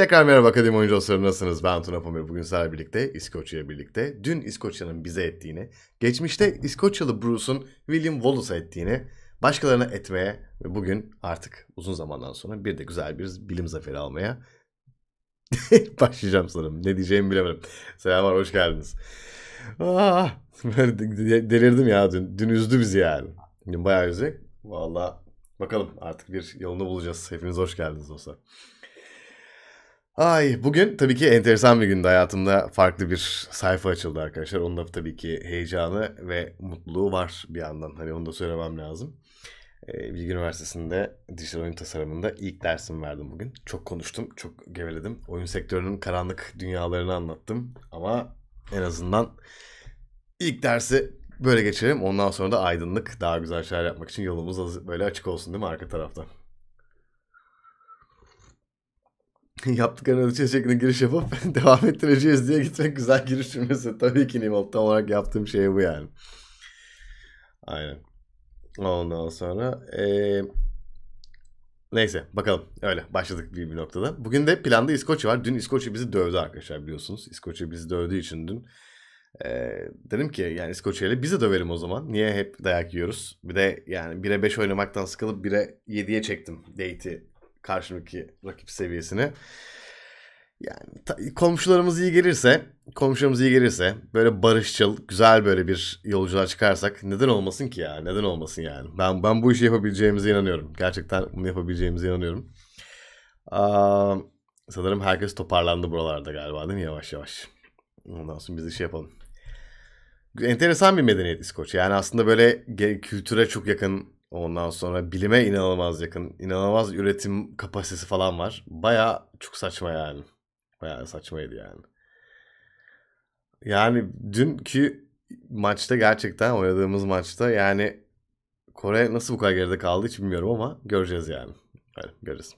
Tekrar merhaba Akademi Oyuncu Dostları nasılsınız? Ben Tuna Pomer. Bugün sizlerle birlikte İskoçya birlikte dün İskoçya'nın bize ettiğini, geçmişte İskoçyalı Bruce'un William Wallace'a ettiğini, başkalarına etmeye ve bugün artık uzun zamandan sonra bir de güzel bir bilim zaferi almaya başlayacağım sanırım. Ne diyeceğimi bilemedim. Selamlar, hoş geldiniz. Aa, ah, delirdim ya dün. Dün üzdü bizi yani. Dün bayağı üzdü. Valla bakalım artık bir yolunu bulacağız. Hepiniz hoş geldiniz dostlar. Ay bugün tabii ki enteresan bir günde hayatımda farklı bir sayfa açıldı arkadaşlar. Onun da tabii ki heyecanı ve mutluluğu var bir yandan. Hani onu da söylemem lazım. Ee, Bilgi Üniversitesi'nde dijital oyun tasarımında ilk dersimi verdim bugün. Çok konuştum, çok geveledim. Oyun sektörünün karanlık dünyalarını anlattım. Ama en azından ilk dersi böyle geçelim. Ondan sonra da aydınlık, daha güzel şeyler yapmak için yolumuz böyle açık olsun değil mi arka tarafta? yaptıklarına dışarı şeklinde giriş yapıp devam ettireceğiz diye gitmek güzel giriş cümlesi. Tabii ki Nimol tam olarak yaptığım şey bu yani. Aynen. Ondan sonra ee, neyse bakalım öyle başladık bir, bir noktada. Bugün de planda İskoçya var. Dün İskoçya bizi dövdü arkadaşlar biliyorsunuz. İskoçya bizi dövdüğü için dün ee, dedim ki yani İskoçya'yla bizi dövelim o zaman. Niye hep dayak yiyoruz? Bir de yani 1'e 5 oynamaktan sıkılıp 1'e 7'ye çektim date'i karşımdaki rakip seviyesini. Yani ta, komşularımız iyi gelirse, komşularımız iyi gelirse böyle barışçıl, güzel böyle bir yolculuğa çıkarsak neden olmasın ki ya? Neden olmasın yani? Ben ben bu işi yapabileceğimize inanıyorum. Gerçekten bunu yapabileceğimize inanıyorum. Aa, sanırım herkes toparlandı buralarda galiba değil mi yavaş yavaş? Ondan sonra biz de şey yapalım. Enteresan bir medeniyet İskoç. Yani aslında böyle kültüre çok yakın Ondan sonra bilime inanılmaz yakın. İnanılmaz üretim kapasitesi falan var. Baya çok saçma yani. Baya saçmaydı yani. Yani dünkü maçta gerçekten oynadığımız maçta yani Kore nasıl bu kadar geride kaldı hiç bilmiyorum ama göreceğiz yani. Öyle göreceğiz.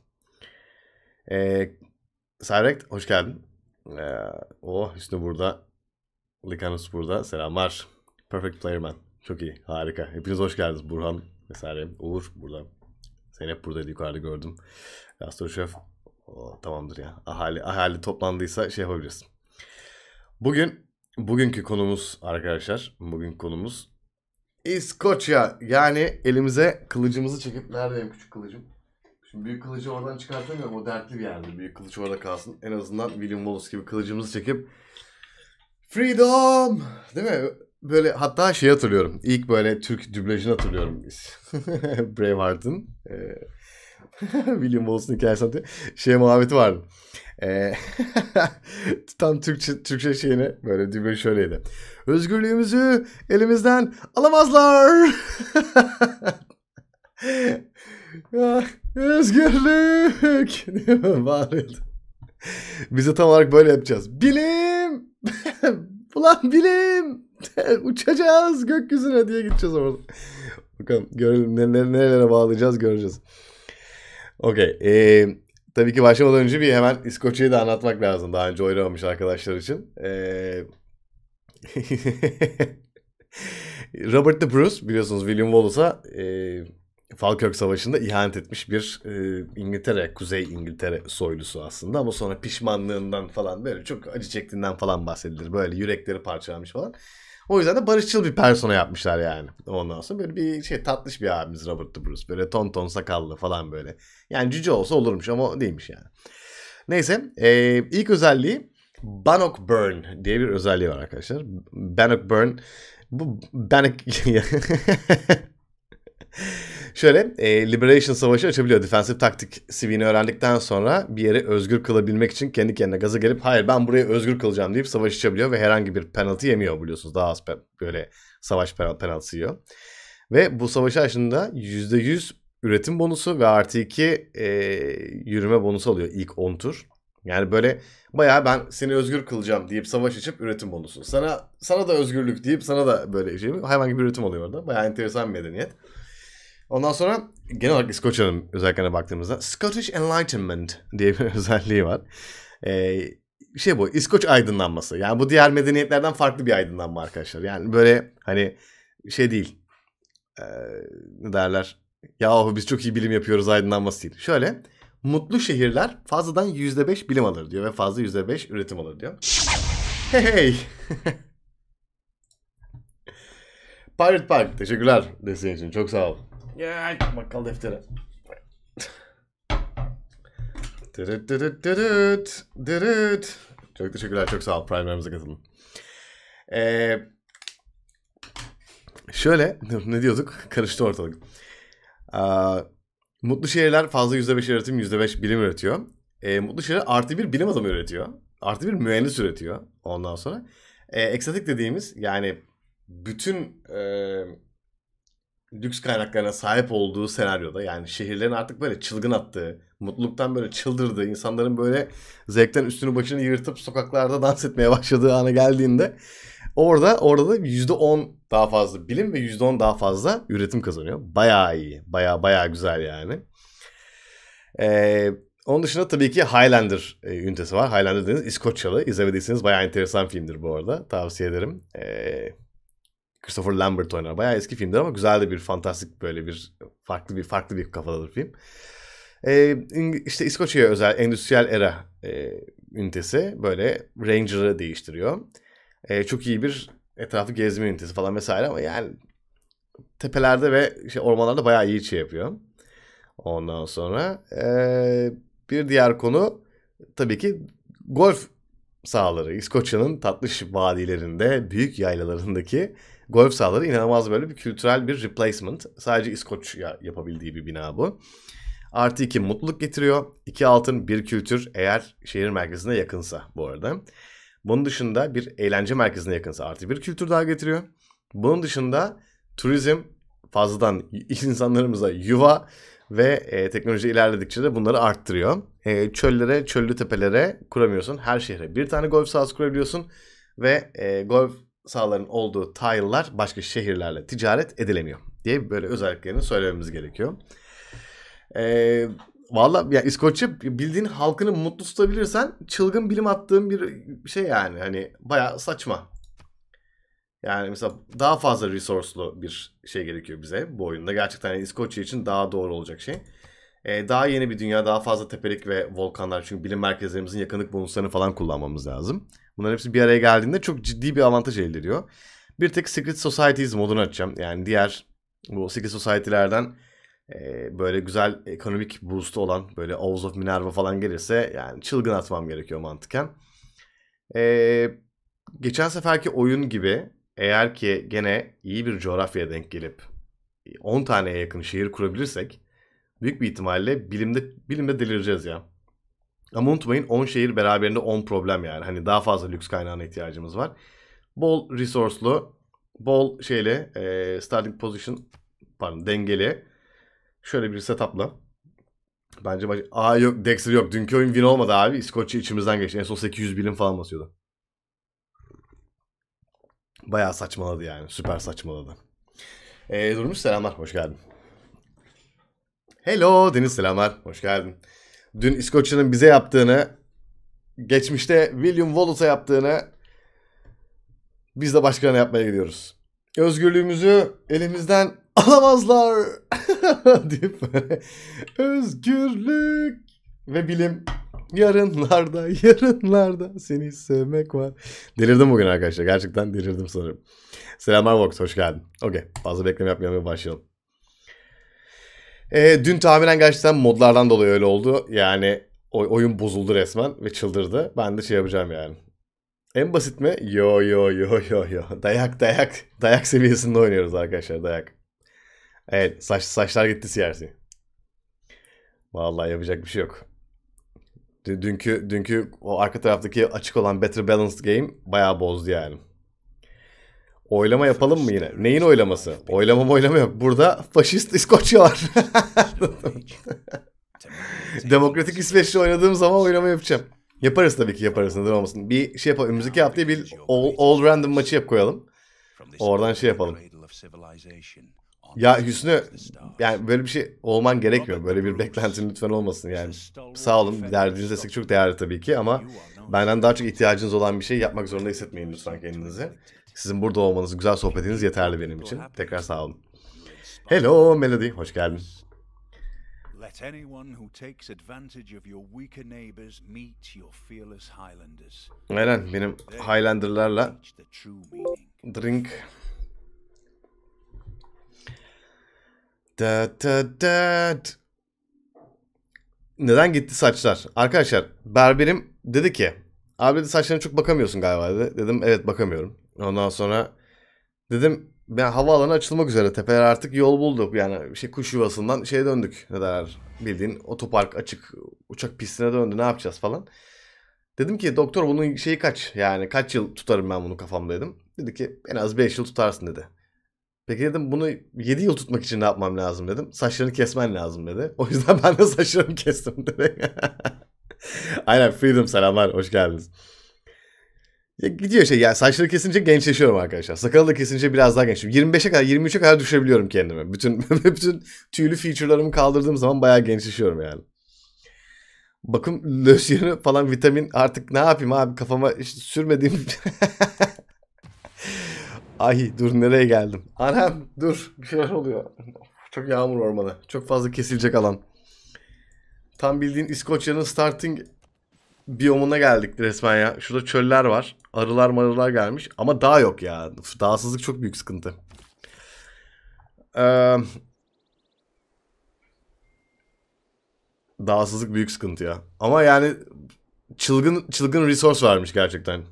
Ee, Sayrek hoş geldin. Ee, o oh, Hüsnü burada. Likanus burada. Selamlar. Perfect Player Man. Çok iyi. Harika. Hepiniz hoş geldiniz. Burhan, vesaire. Uğur burada. Seni hep buradaydı yukarıda gördüm. Astroşef o, tamamdır ya. Ahali, ahali toplandıysa şey yapabiliriz. Bugün bugünkü konumuz arkadaşlar. Bugünkü konumuz İskoçya. Yani elimize kılıcımızı çekip neredeyim küçük kılıcım? Şimdi büyük kılıcı oradan çıkartamıyorum. O dertli bir yerde. Büyük kılıç orada kalsın. En azından William Wallace gibi kılıcımızı çekip Freedom! Değil mi? Böyle hatta şey hatırlıyorum. İlk böyle Türk dublajını hatırlıyorum biz. Braveheart'ın. E, William Wallace'ın hikayesi hatırlıyorum. Şey muhabbeti vardı. E, tam Türkçe, Türkçe şeyine böyle dublaj şöyleydi. Özgürlüğümüzü elimizden alamazlar. özgürlük diye bağırıyordu. Bize tam olarak böyle yapacağız. Bilim Ulan bilim. Uçacağız gökyüzüne diye gideceğiz orada. Bakalım görelim nerelere, nerelere bağlayacağız göreceğiz. Okey. Ee, tabii ki başlamadan önce bir hemen İskoçya'yı da anlatmak lazım. Daha önce oynamamış arkadaşlar için. Ee... Robert de Bruce biliyorsunuz William Wallace'a e, Falkirk Savaşı'nda ihanet etmiş bir e, İngiltere, Kuzey İngiltere soylusu aslında ama sonra pişmanlığından falan böyle çok acı çektiğinden falan bahsedilir. Böyle yürekleri parçalamış falan. O yüzden de barışçıl bir persona yapmışlar yani. Ondan sonra böyle bir şey tatlış bir abimiz Robert De Bruce. Böyle ton ton sakallı falan böyle. Yani cüce olsa olurmuş ama değilmiş yani. Neyse e, ilk özelliği Bannock Burn diye bir özelliği var arkadaşlar. Bannock Burn bu Bannock Şöyle e, Liberation Savaşı açabiliyor. Defensive taktik CV'ni öğrendikten sonra bir yeri özgür kılabilmek için kendi kendine gaza gelip hayır ben burayı özgür kılacağım deyip savaş açabiliyor ve herhangi bir penaltı yemiyor biliyorsunuz. Daha az böyle savaş penalt penaltısı yiyor. Ve bu savaşı açtığında %100 üretim bonusu ve artı 2 e, yürüme bonusu alıyor ilk 10 tur. Yani böyle bayağı ben seni özgür kılacağım deyip savaş açıp üretim bonusu. Sana sana da özgürlük deyip sana da böyle şey hayvan gibi üretim oluyor orada. Bayağı enteresan bir medeniyet. Ondan sonra genel olarak İskoçya'nın özelliklerine baktığımızda Scottish Enlightenment diye bir özelliği var. Ee, şey bu İskoç aydınlanması. Yani bu diğer medeniyetlerden farklı bir aydınlanma arkadaşlar. Yani böyle hani şey değil. Ee, ne derler? Yahu biz çok iyi bilim yapıyoruz aydınlanması değil. Şöyle mutlu şehirler fazladan %5 bilim alır diyor ve fazla %5 üretim alır diyor. Hey hey. Pirate Park teşekkürler desteğin için çok sağ ol. Gel bakkal deftere. Dırıt dırıt dırıt dırıt. Çok teşekkürler. Çok sağ ol. Prime'larımıza katıldın. Ee, şöyle ne diyorduk? Karıştı ortalık. Ee, mutlu şehirler fazla %5 üretim %5 bilim üretiyor. Ee, mutlu şehirler artı bir bilim adamı üretiyor. Artı bir mühendis üretiyor ondan sonra. Ee, ekstatik dediğimiz yani bütün e, lüks kaynaklarına sahip olduğu senaryoda yani şehirlerin artık böyle çılgın attığı, mutluluktan böyle çıldırdığı, insanların böyle zevkten üstünü başını yırtıp sokaklarda dans etmeye başladığı ana geldiğinde orada orada da %10 daha fazla bilim ve %10 daha fazla üretim kazanıyor. Bayağı iyi. Bayağı bayağı güzel yani. Ee, onun dışında tabii ki Highlander e, ünitesi var. Highlander dediğiniz İskoçyalı. İzlemediyseniz bayağı enteresan filmdir bu arada. Tavsiye ederim. Ee, Christopher Lambert oynar. Bayağı eski filmdir ama güzel de bir fantastik böyle bir farklı bir farklı bir kafadadır film. E, işte İskoçya'ya özel endüstriyel era e, ünitesi böyle Ranger'ı değiştiriyor. E, çok iyi bir etrafı gezme ünitesi falan vesaire ama yani tepelerde ve işte ormanlarda bayağı iyi şey yapıyor. Ondan sonra e, bir diğer konu tabii ki golf sahaları, İskoçya'nın tatlış vadilerinde, büyük yaylalarındaki golf sahaları inanılmaz böyle bir kültürel bir replacement. Sadece İskoçya yapabildiği bir bina bu. Artı iki mutluluk getiriyor. İki altın bir kültür eğer şehir merkezine yakınsa bu arada. Bunun dışında bir eğlence merkezine yakınsa artı bir kültür daha getiriyor. Bunun dışında turizm fazladan insanlarımıza yuva ve e, teknoloji ilerledikçe de bunları arttırıyor. E, çöllere, çöllü tepelere kuramıyorsun. Her şehre bir tane golf sahası kurabiliyorsun. Ve e, golf sahaların olduğu tile'lar başka şehirlerle ticaret edilemiyor. Diye böyle özelliklerini söylememiz gerekiyor. Eee Valla yani İskoçya bildiğin halkını mutlu tutabilirsen çılgın bilim attığın bir şey yani. Hani baya saçma. Yani mesela daha fazla resource'lu bir şey gerekiyor bize bu oyunda. Gerçekten yani İskoçya için daha doğru olacak şey. Ee, daha yeni bir dünya, daha fazla tepelik ve volkanlar. Çünkü bilim merkezlerimizin yakınlık bonuslarını falan kullanmamız lazım. Bunların hepsi bir araya geldiğinde çok ciddi bir avantaj elde ediyor. Bir tek Secret Societies modunu açacağım. Yani diğer bu Secret Society'lerden e, böyle güzel ekonomik boost'u olan böyle Owls of Minerva falan gelirse yani çılgın atmam gerekiyor mantıken. E, geçen seferki oyun gibi eğer ki gene iyi bir coğrafyaya denk gelip 10 e, taneye yakın şehir kurabilirsek büyük bir ihtimalle bilimde bilimde delireceğiz ya. Ama unutmayın 10 şehir beraberinde 10 problem yani. Hani daha fazla lüks kaynağına ihtiyacımız var. Bol resource'lu, bol şeyle e, starting position pardon dengeli şöyle bir setup'la bence bence aa yok Dexter yok. Dünkü oyun win olmadı abi. İskoçya içimizden geçti. En son 800 bilim falan basıyordu. Bayağı saçmaladı yani. Süper saçmaladı. Ee, Durmuş selamlar. Hoş geldin. Hello Deniz selamlar. Hoş geldin. Dün İskoçya'nın bize yaptığını, geçmişte William Wallace'a yaptığını biz de başkanı yapmaya gidiyoruz. Özgürlüğümüzü elimizden alamazlar deyip özgürlük ve bilim Yarınlarda, yarınlarda seni sevmek var. Delirdim bugün arkadaşlar. Gerçekten delirdim sanırım. Selamlar Vox, hoş geldin. Okey, fazla bekleme yapmayalım ve başlayalım. E, dün tahminen gerçekten modlardan dolayı öyle oldu. Yani oyun bozuldu resmen ve çıldırdı. Ben de şey yapacağım yani. En basit mi? Yo yo yo yo yo. Dayak dayak. Dayak seviyesinde oynuyoruz arkadaşlar dayak. Evet saç, saçlar gitti siyasi. Vallahi yapacak bir şey yok. Dünkü dünkü o arka taraftaki açık olan Better Balanced Game bayağı bozdu yani. Oylama yapalım mı yine? Neyin oylaması? Oylama oylama yok. Burada faşist İskoçya var. Demokratik İsveç'te oynadığım zaman oylama yapacağım. Yaparız tabii ki yaparız. Neden olmasın. Bir şey yapalım. Müzik yaptığı bir all, all random maçı yap koyalım. Oradan şey yapalım. Ya Hüsnü yani böyle bir şey olman gerekmiyor. Böyle bir beklentin lütfen olmasın yani. Sağ olun derdiniz sık çok değerli tabii ki ama benden daha çok ihtiyacınız olan bir şey yapmak zorunda hissetmeyin lütfen kendinizi. Sizin burada olmanız, güzel sohbetiniz yeterli benim için. Tekrar sağ olun. Hello Melody, hoş geldin. Let anyone who takes advantage of your weaker neighbors meet your fearless Highlanders. Aynen benim Highlander'larla drink Da, da, da. Neden gitti saçlar? Arkadaşlar berberim dedi ki abi dedi saçlarına çok bakamıyorsun galiba dedi. Dedim evet bakamıyorum. Ondan sonra dedim ben havaalanı açılmak üzere tepeler artık yol bulduk. Yani şey kuş yuvasından şeye döndük. Ne derler bildiğin otopark açık uçak pistine döndü ne yapacağız falan. Dedim ki doktor bunun şeyi kaç yani kaç yıl tutarım ben bunu kafamda dedim. Dedi ki en az 5 yıl tutarsın dedi. Peki dedim bunu 7 yıl tutmak için ne yapmam lazım dedim. Saçlarını kesmen lazım dedi. O yüzden ben de saçlarımı kestim dedi. Aynen Freedom selamlar hoş geldiniz. Ya gidiyor şey yani saçları kesince gençleşiyorum arkadaşlar. Sakalı da kesince biraz daha gençleşiyorum. 25'e kadar 23'e kadar düşebiliyorum kendimi. Bütün bütün tüylü feature'larımı kaldırdığım zaman bayağı gençleşiyorum yani. Bakın lösyonu falan vitamin artık ne yapayım abi kafama işte sürmediğim Ay dur nereye geldim? Anam dur bir şeyler oluyor. Çok yağmur ormana. Çok fazla kesilecek alan. Tam bildiğin İskoçya'nın starting biyomuna geldik resmen ya. Şurada çöller var. Arılar marılar gelmiş. Ama dağ yok ya. Dağsızlık çok büyük sıkıntı. Ee, dağsızlık büyük sıkıntı ya. Ama yani çılgın çılgın resource varmış gerçekten.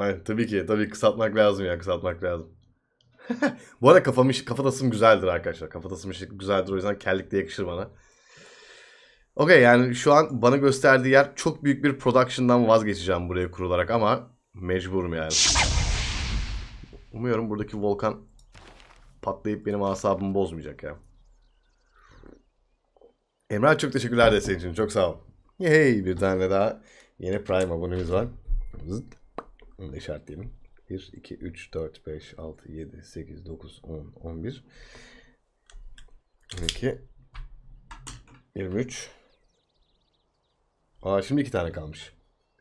Aynen, tabii ki. Tabii kısaltmak lazım ya. Kısaltmak lazım. Bu arada kafam iş, kafa güzeldir arkadaşlar. kafatasım tasım işi güzeldir. O yüzden kellik de yakışır bana. Okey yani şu an bana gösterdiği yer çok büyük bir production'dan vazgeçeceğim buraya kurularak ama mecburum yani. Umuyorum buradaki volkan patlayıp benim asabımı bozmayacak ya. Emrah çok teşekkürler desteğin için. Çok sağ ol. Hey bir tane daha yeni Prime abonemiz var. Zıt işaretleyelim. 1, 2, 3, 4, 5, 6, 7, 8, 9, 10, 11, 12, 23. Aa şimdi iki tane kalmış.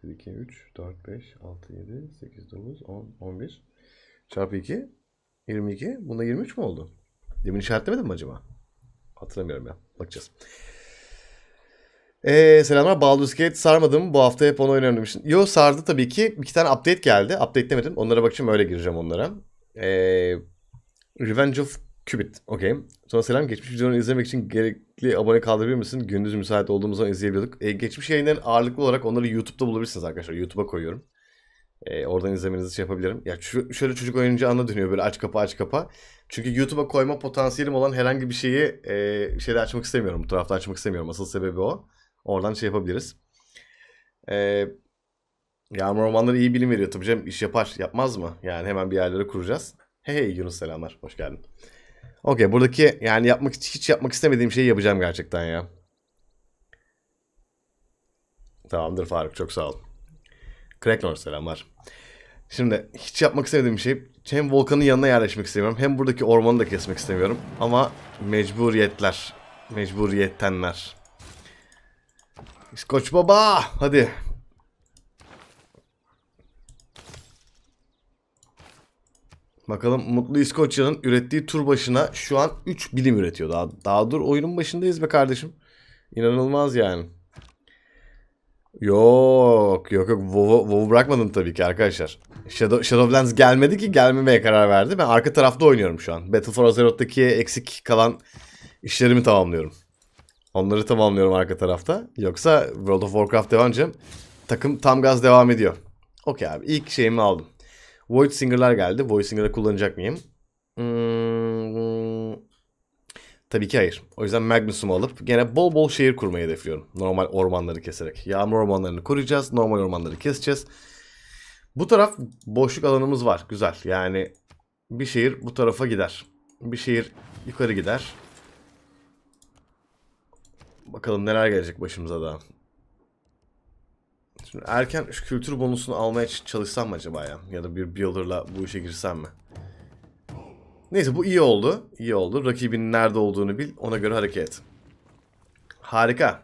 1, 2, 3, 4, 5, 6, 7, 8, 9, 10, 11 çarpı 2, 22. Bunda 23 mi oldu? Demin işaretlemedim mi acaba? Hatırlamıyorum ya. Bakacağız. Ee, selamlar. Baldur's Gate sarmadım mı? Bu hafta hep onu oynarım demiştin. Yo sardı tabii ki. İki tane update geldi. Update demedim. Onlara bakacağım öyle gireceğim onlara. Ee, Revenge of Cubit. Okey. Sonra selam. Geçmiş videoları izlemek için gerekli abone kaldırabilir misin? Gündüz müsait olduğumuz zaman izleyebiliyorduk. Ee, geçmiş yayınların ağırlıklı olarak onları YouTube'da bulabilirsiniz arkadaşlar. YouTube'a koyuyorum. Ee, oradan izlemenizi şey yapabilirim. Ya şu, şöyle çocuk oyuncu anla dönüyor böyle aç kapa aç kapa. Çünkü YouTube'a koyma potansiyelim olan herhangi bir şeyi e, şeyde açmak istemiyorum. Bu tarafta açmak istemiyorum. Asıl sebebi o. Oradan şey yapabiliriz. Ee, yağmur ormanları iyi bilim veriyor tabii cem İş yapar yapmaz mı? Yani hemen bir yerlere kuracağız. Hey, hey Yunus selamlar. Hoş geldin. Okey buradaki yani yapmak hiç yapmak istemediğim şeyi yapacağım gerçekten ya. Tamamdır Faruk çok sağ ol. Cracknor selamlar. Şimdi hiç yapmak istemediğim şey hem volkanın yanına yerleşmek istemiyorum hem buradaki ormanı da kesmek istemiyorum. Ama mecburiyetler, mecburiyettenler. İskoç baba hadi. Bakalım Mutlu İskoçya'nın ürettiği tur başına şu an 3 bilim üretiyor. Daha, daha dur oyunun başındayız be kardeşim. İnanılmaz yani. Yok yok yok WoW'u WoW bırakmadım tabii ki arkadaşlar. Shadow, Shadowlands gelmedi ki gelmemeye karar verdi. Ben arka tarafta oynuyorum şu an. Battle for Azeroth'taki eksik kalan işlerimi tamamlıyorum. Onları tamamlıyorum arka tarafta. Yoksa World of Warcraft devancı takım tam gaz devam ediyor. Okey abi ilk şeyimi aldım. Void Singer'lar geldi. Void Singer'ı kullanacak mıyım? Hmm, tabii ki hayır. O yüzden Magnus'umu alıp gene bol bol şehir kurmayı hedefliyorum. Normal ormanları keserek. Yağmur ormanlarını kuracağız, Normal ormanları keseceğiz. Bu taraf boşluk alanımız var. Güzel. Yani bir şehir bu tarafa gider. Bir şehir yukarı gider. Bakalım neler gelecek başımıza da. Şimdi erken şu kültür bonusunu almaya çalışsam mı acaba ya? Ya da bir builder'la bu işe girsem mi? Neyse bu iyi oldu. İyi oldu. Rakibin nerede olduğunu bil. Ona göre hareket Harika.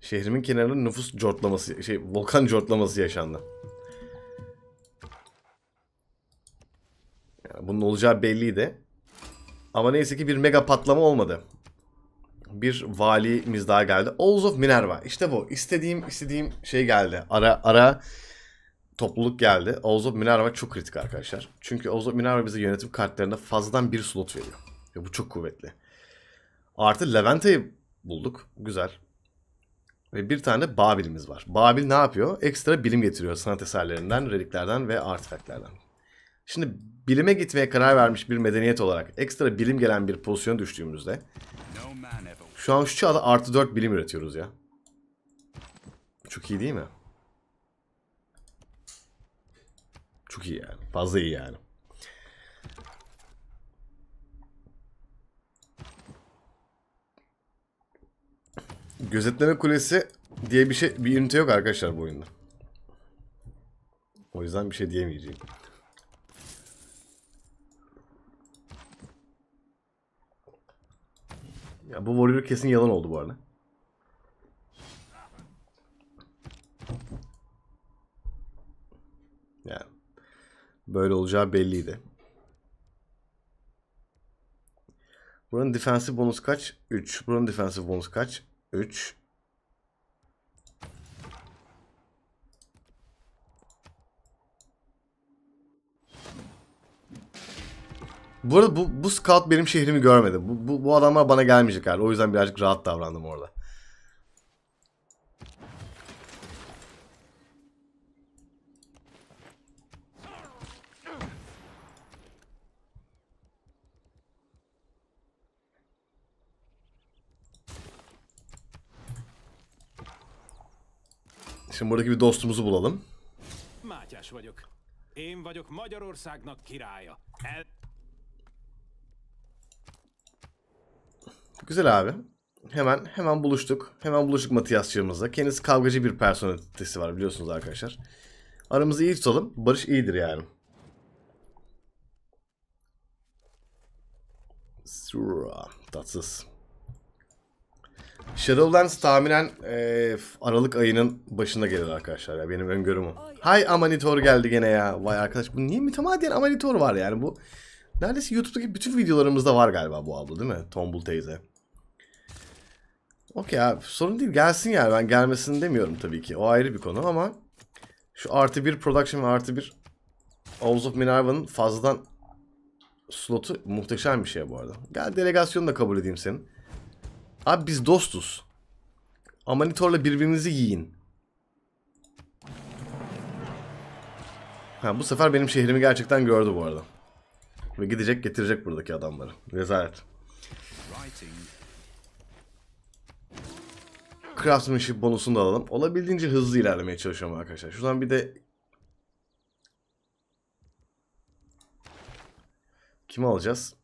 Şehrimin kenarında nüfus cortlaması, şey volkan cortlaması yaşandı. Yani bunun olacağı belliydi. Ama neyse ki bir mega patlama olmadı bir valimiz daha geldi. Oğuz of Minerva. İşte bu. İstediğim istediğim şey geldi. Ara ara topluluk geldi. Oğuz of Minerva çok kritik arkadaşlar. Çünkü Oğuz of Minerva bize yönetim kartlarında fazladan bir slot veriyor. Ve bu çok kuvvetli. Artı Levente'yi bulduk. Güzel. Ve bir tane Babil'imiz var. Babil ne yapıyor? Ekstra bilim getiriyor sanat eserlerinden, reliklerden ve artifaklerden. Şimdi bilime gitmeye karar vermiş bir medeniyet olarak ekstra bilim gelen bir pozisyona düştüğümüzde şu an şu çağda artı 4 bilim üretiyoruz ya. Çok iyi değil mi? Çok iyi yani. Fazla iyi yani. Gözetleme kulesi diye bir şey bir ünite yok arkadaşlar bu oyunda. O yüzden bir şey diyemeyeceğim. Ya bu Warrior kesin yalan oldu bu arada. Yani böyle olacağı belliydi. Buranın defensive bonus kaç? 3. Buranın defensive bonus kaç? 3. Bu arada bu, bu scout benim şehrimi görmedi. Bu, bu, bu adamlar bana gelmeyecek herhalde. O yüzden birazcık rahat davrandım orada. Şimdi buradaki bir dostumuzu bulalım. Mátyás vagyok. Én vagyok Magyarországnak királya. El... Güzel abi. Hemen hemen buluştuk. Hemen buluştuk Matiyasçığımızla. Kendisi kavgacı bir personelitesi var biliyorsunuz arkadaşlar. Aramızı iyi tutalım. Barış iyidir yani. Tatsız. Shadowlands tahminen e, Aralık ayının başında gelir arkadaşlar ya benim öngörüm o. Hay Amanitor geldi gene ya. Vay arkadaş bu niye mütemadiyen Amanitor var yani bu. Neredeyse YouTube'daki bütün videolarımızda var galiba bu abla değil mi? Tombul teyze. Okey abi sorun değil gelsin yani ben gelmesini demiyorum tabii ki o ayrı bir konu ama şu artı bir production ve artı bir House of Minerva'nın fazladan slotu muhteşem bir şey bu arada. Gel delegasyonu da kabul edeyim senin. Abi biz dostuz. Amanitor'la birbirinizi yiyin. Ha, bu sefer benim şehrimi gerçekten gördü bu arada. Ve gidecek getirecek buradaki adamları. Rezalet craftsmanship bonusunu da alalım. Olabildiğince hızlı ilerlemeye çalışıyorum arkadaşlar. Şuradan bir de kimi alacağız?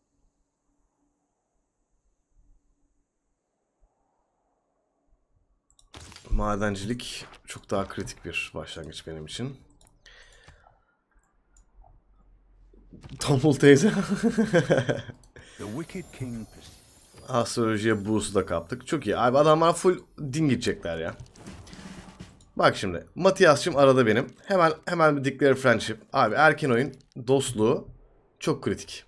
Madencilik çok daha kritik bir başlangıç benim için. Tombul teyze. The Wicked King Astrolojiye boost'u da kaptık. Çok iyi. Abi adamlar full din gidecekler ya. Bak şimdi. Matias'cığım arada benim. Hemen hemen bir declare friendship. Abi erken oyun dostluğu çok kritik.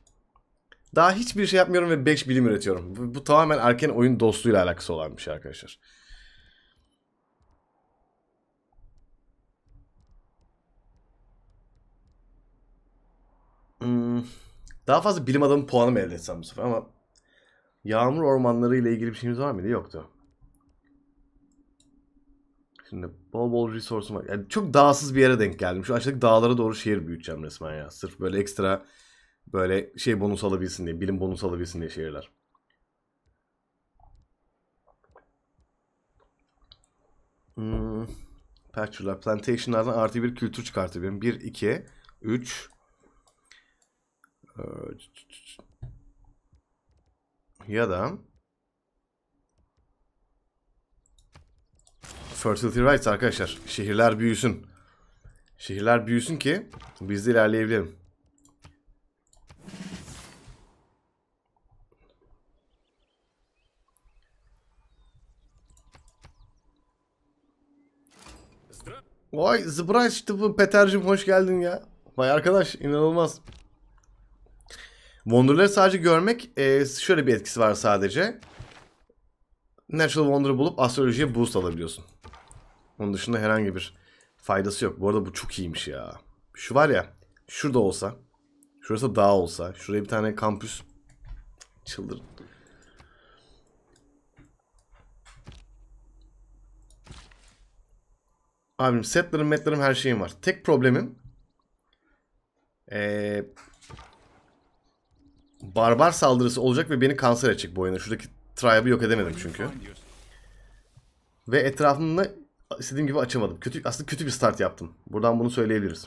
Daha hiçbir şey yapmıyorum ve 5 bilim üretiyorum. Bu, bu tamamen erken oyun dostluğuyla alakası olan bir şey arkadaşlar. Hmm. Daha fazla bilim adamı puanı mı elde etsem bu sefer ama Yağmur ormanları ile ilgili bir şeyimiz var mıydı? Yoktu. Şimdi bol bol resource'um var. Yani çok dağsız bir yere denk geldim. Şu aşağıdaki dağlara doğru şehir büyüteceğim resmen ya. Sırf böyle ekstra böyle şey bonus alabilsin diye, bilim bonus alabilsin diye şehirler. Hmm. Patchler, plantationlardan artı bir kültür çıkartabilirim. 1, 2, 3, ya da Fertility Rights arkadaşlar. Şehirler büyüsün. Şehirler büyüsün ki biz de ilerleyebilelim. Vay Zıbraç bu Peter'cim hoş geldin ya. Vay arkadaş inanılmaz. Wonder'ları sadece görmek e, şöyle bir etkisi var sadece. Natural Wonder'ı bulup astrolojiye boost alabiliyorsun. Onun dışında herhangi bir faydası yok. Bu arada bu çok iyiymiş ya. Şu var ya şurada olsa. Şurası dağ olsa. Şuraya bir tane kampüs. çıldırın. Abim setlerim metlerim her şeyim var. Tek problemim ee, barbar saldırısı olacak ve beni kanser edecek bu oyunda. Şuradaki tribe'ı yok edemedim çünkü. Ve etrafımda istediğim gibi açamadım. Kötü, aslında kötü bir start yaptım. Buradan bunu söyleyebiliriz.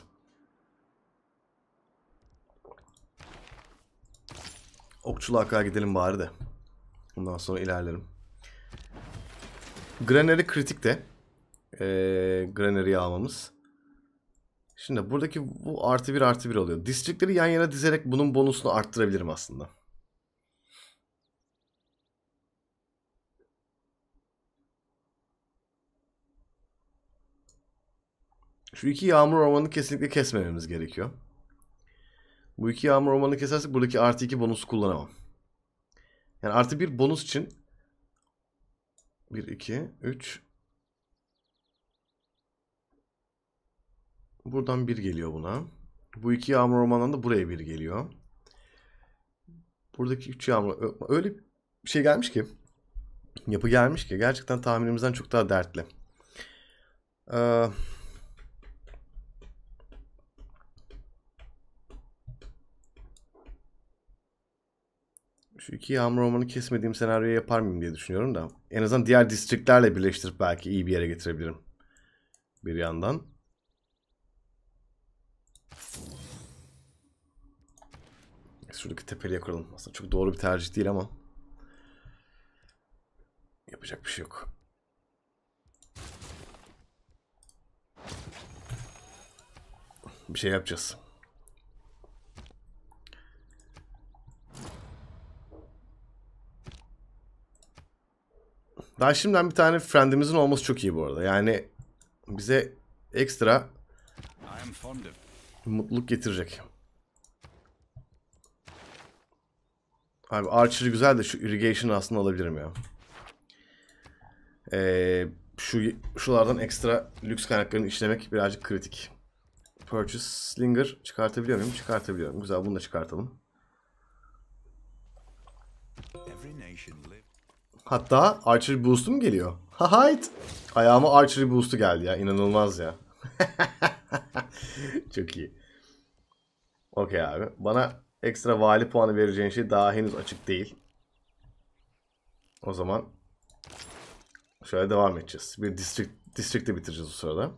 Okçuluğa Ak'a gidelim bari de. Bundan sonra ilerlerim. Granary kritik de. Ee, Granary'i almamız. Şimdi buradaki bu artı bir artı bir oluyor. Distrikleri yan yana dizerek bunun bonusunu arttırabilirim aslında. Şu iki yağmur ormanını kesinlikle kesmememiz gerekiyor. Bu iki yağmur ormanını kesersek buradaki artı iki bonusu kullanamam. Yani artı bir bonus için 1, 2, 3, Buradan bir geliyor buna. Bu iki yağmur ormandan da buraya bir geliyor. Buradaki üç yağmur öyle bir şey gelmiş ki yapı gelmiş ki gerçekten tahminimizden çok daha dertli. Ee, şu iki yağmur ormanı kesmediğim senaryoyu yapar mıyım diye düşünüyorum da. En azından diğer distriklerle birleştirip belki iyi bir yere getirebilirim. Bir yandan. Şuradaki tepeliğe kuralım. Aslında çok doğru bir tercih değil ama. Yapacak bir şey yok. Bir şey yapacağız. Daha şimdiden bir tane friendimizin olması çok iyi bu arada. Yani bize ekstra mutluluk getirecek. Abi Archer'ı güzel de şu irrigation aslında alabilirim ya. Ee, şu şulardan ekstra lüks kaynaklarını işlemek birazcık kritik. Purchase Slinger çıkartabiliyor muyum? Çıkartabiliyorum. Güzel bunu da çıkartalım. Hatta Archer Boost'u mu geliyor? Hahayt! Ayağıma Archer Boost'u geldi ya. İnanılmaz ya. Çok iyi. Okey abi. Bana Ekstra vali puanı vereceğin şey daha henüz açık değil. O zaman şöyle devam edeceğiz. Bir district, district'i bitireceğiz bu sırada.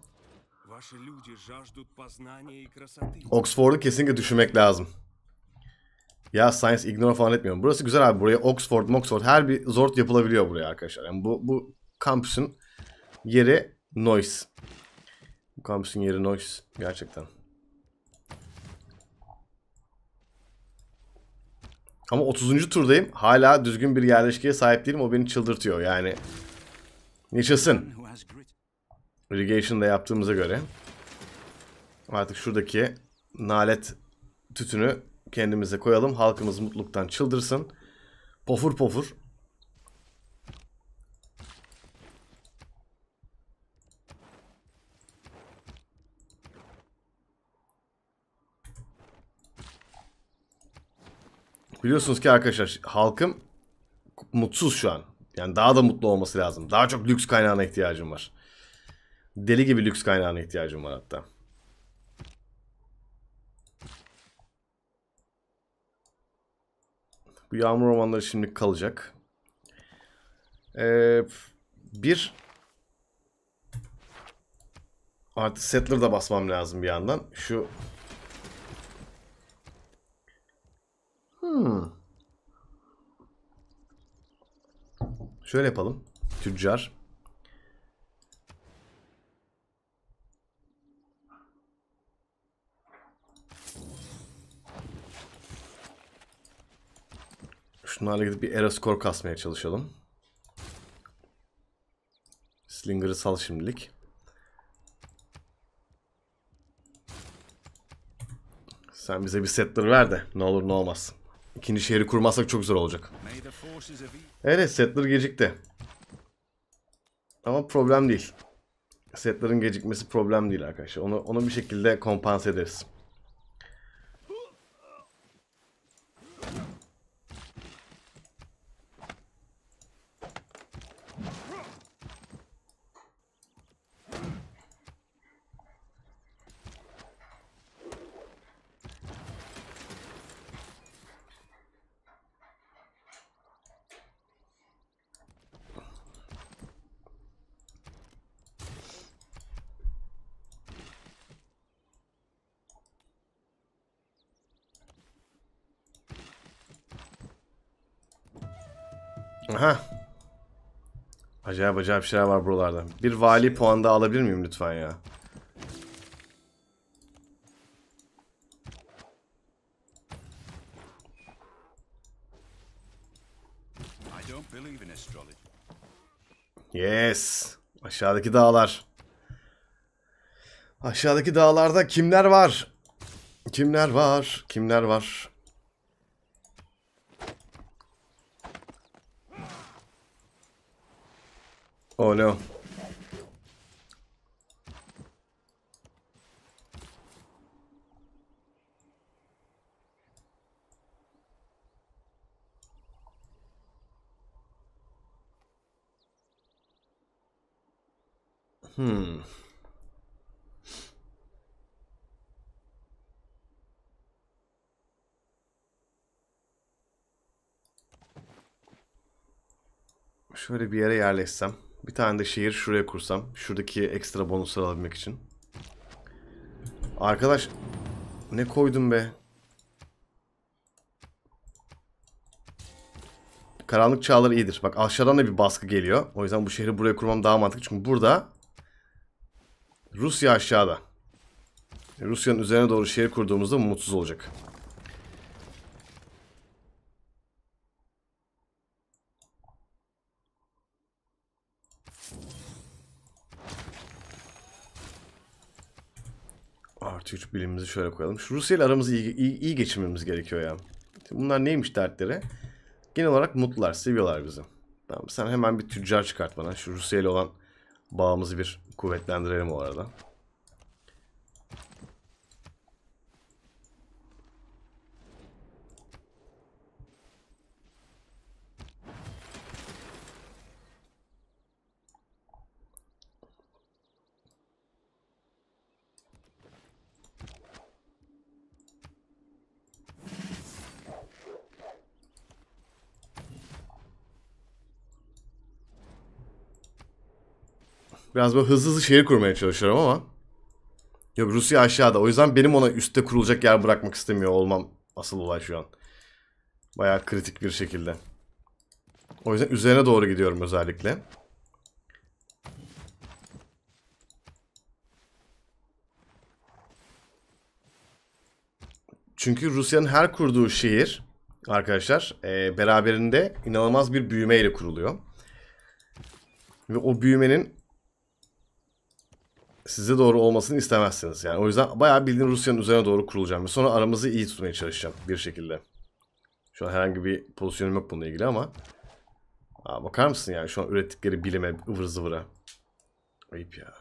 Oxford'u kesinlikle düşünmek lazım. Ya Science ignore falan etmiyorum. Burası güzel abi. Buraya Oxford, Oxford her bir zort yapılabiliyor buraya arkadaşlar. Yani bu, bu kampüsün yeri noise. Bu kampüsün yeri noise gerçekten. Ama 30. turdayım. Hala düzgün bir yerleşkiye sahip değilim. O beni çıldırtıyor yani. Yaşasın. Irrigation'da yaptığımıza göre. Artık şuradaki nalet tütünü kendimize koyalım. Halkımız mutluluktan çıldırsın. Pofur pofur Biliyorsunuz ki arkadaşlar halkım mutsuz şu an. Yani daha da mutlu olması lazım. Daha çok lüks kaynağına ihtiyacım var. Deli gibi lüks kaynağına ihtiyacım var hatta. Bu yağmur romanları şimdi kalacak. Ee, bir artı de basmam lazım bir yandan. Şu Hmm. Şöyle yapalım. Tüccar. Şunlarla gidip bir era skor kasmaya çalışalım. Slinger'ı sal şimdilik. Sen bize bir setler ver de ne olur ne olmaz. İkinci şehri kurmazsak çok zor olacak. Evet Settler gecikti. Ama problem değil. Setlerin gecikmesi problem değil arkadaşlar. Onu, onu bir şekilde kompans ederiz. Aha. Acayip acayip şeyler var buralarda. Bir vali puan da alabilir miyim lütfen ya? Yes. Aşağıdaki dağlar. Aşağıdaki dağlarda kimler var? Kimler var? Kimler var? Oh no. Hmm. Şöyle bir yere yerleşsem. Bir tane de şehir şuraya kursam. Şuradaki ekstra bonusları alabilmek için. Arkadaş ne koydum be? Karanlık çağları iyidir. Bak aşağıdan da bir baskı geliyor. O yüzden bu şehri buraya kurmam daha mantıklı. Çünkü burada Rusya aşağıda. Rusya'nın üzerine doğru şehir kurduğumuzda mutsuz olacak. Türkçe bilimimizi şöyle koyalım. Şu Rusya ile aramızı iyi, iyi, iyi geçirmemiz gerekiyor ya. bunlar neymiş dertleri? Genel olarak mutlular, seviyorlar bizi. Tamam, sen hemen bir tüccar çıkart bana. Şu Rusya ile olan bağımızı bir kuvvetlendirelim o arada. Biraz böyle hızlı hızlı şehir kurmaya çalışıyorum ama. Yok Rusya aşağıda. O yüzden benim ona üstte kurulacak yer bırakmak istemiyor olmam asıl olay şu an. Bayağı kritik bir şekilde. O yüzden üzerine doğru gidiyorum özellikle. Çünkü Rusya'nın her kurduğu şehir arkadaşlar e, beraberinde inanılmaz bir büyümeyle kuruluyor. Ve o büyümenin size doğru olmasını istemezsiniz. Yani o yüzden bayağı bildiğin Rusya'nın üzerine doğru kurulacağım. Ve sonra aramızı iyi tutmaya çalışacağım bir şekilde. Şu an herhangi bir pozisyonum yok bununla ilgili ama. Aa, bakar mısın yani şu an ürettikleri bilime ıvır zıvıra. Ayıp ya.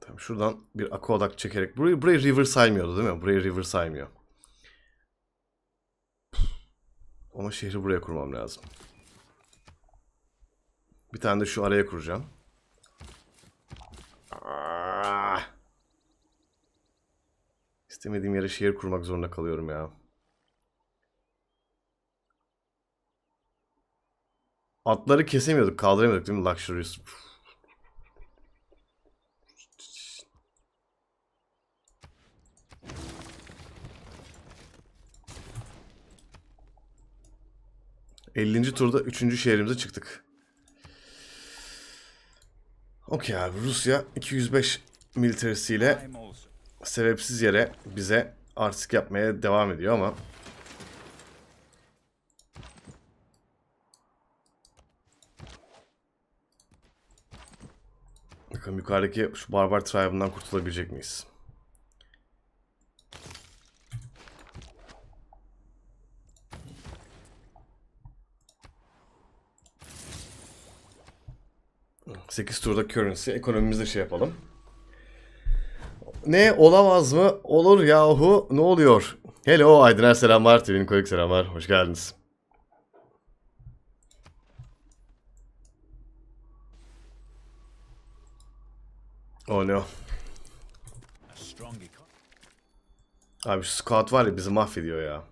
Tamam şuradan bir aquaduct çekerek. Burayı, burayı river saymıyordu değil mi? Burayı river saymıyor. Ama şehri buraya kurmam lazım. Bir tane de şu araya kuracağım. Ah! İstemediğim yere şehir kurmak zorunda kalıyorum ya. Atları kesemiyorduk, kaldıramıyorduk değil mi? Luxurious. Puh. 50. turda 3. şehrimize çıktık. Okey abi Rusya 205 militerisiyle sebepsiz yere bize artık yapmaya devam ediyor ama Bakın yukarıdaki şu barbar tribe'ından kurtulabilecek miyiz? 8 turda currency ekonomimizde şey yapalım. Ne olamaz mı? Olur yahu ne oluyor? Hello Aydıner selamlar. TV'nin koyuk selamlar. Hoş geldiniz. Oh no. Abi şu squad var ya bizi mahvediyor ya.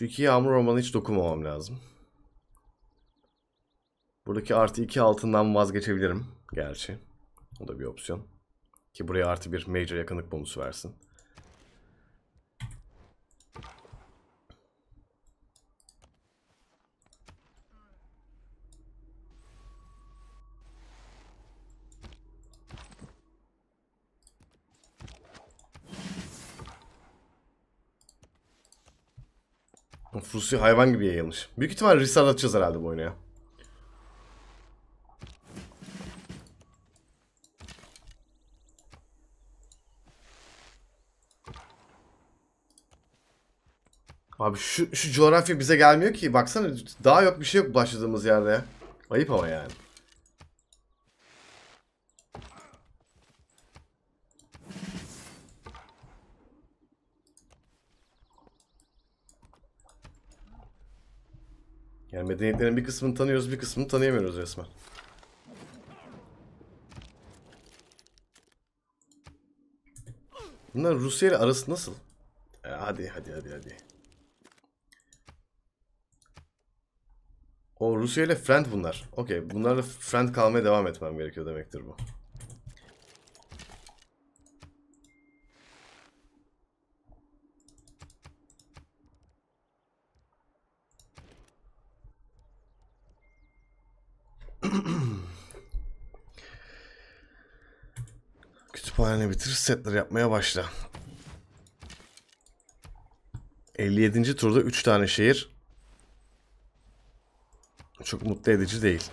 Şu iki yağmur romanı hiç dokunmamam lazım. Buradaki artı iki altından vazgeçebilirim gerçi. O da bir opsiyon. Ki buraya artı bir major yakınlık bonusu versin. Frusi hayvan gibi yayılmış. Büyük ihtimal restart atacağız herhalde bu oyunu ya. Abi şu, şu coğrafya bize gelmiyor ki. Baksana daha yok bir şey yok başladığımız yerde. Ayıp ama yani. Yani medeniyetlerin bir kısmını tanıyoruz bir kısmını tanıyamıyoruz resmen. Bunlar Rusya ile arası nasıl? E, hadi hadi hadi hadi. O Rusya ile friend bunlar. Okey bunlarla friend kalmaya devam etmem gerekiyor demektir bu. tane bitir setler yapmaya başla. 57. turda 3 tane şehir. Çok mutlu edici değil.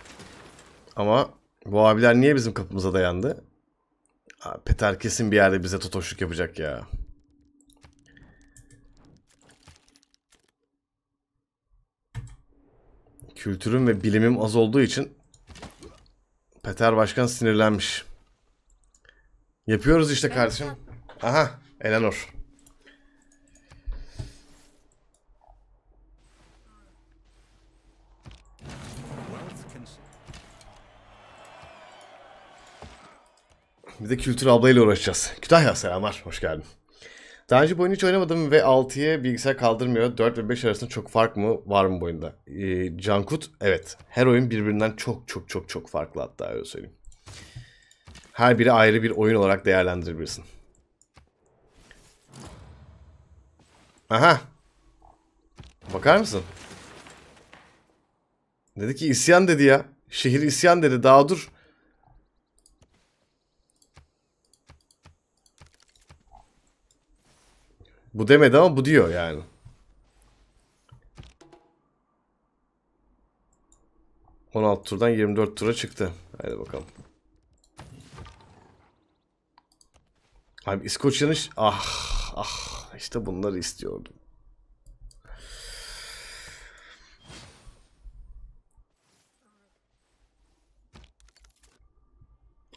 Ama bu abiler niye bizim kapımıza dayandı? Abi Peter kesin bir yerde bize totoşluk yapacak ya. Kültürüm ve bilimim az olduğu için Peter Başkan sinirlenmiş. Yapıyoruz işte kardeşim. Aha Eleanor. Bir de kültür ablayla uğraşacağız. Kütahya selamlar. Hoş geldin. Daha önce bu oyunu hiç oynamadım ve 6'ya bilgisayar kaldırmıyor. 4 ve 5 arasında çok fark mı var mı bu oyunda? Ee, Cankut evet. Her oyun birbirinden çok çok çok çok farklı hatta öyle söyleyeyim her biri ayrı bir oyun olarak değerlendirebilirsin. Aha. Bakar mısın? Dedi ki isyan dedi ya. Şehir isyan dedi. Daha dur. Bu demedi ama bu diyor yani. ...16 turdan 24 tura çıktı. Haydi bakalım. Hayır İskoçyanış, Ah ah işte bunları istiyordum.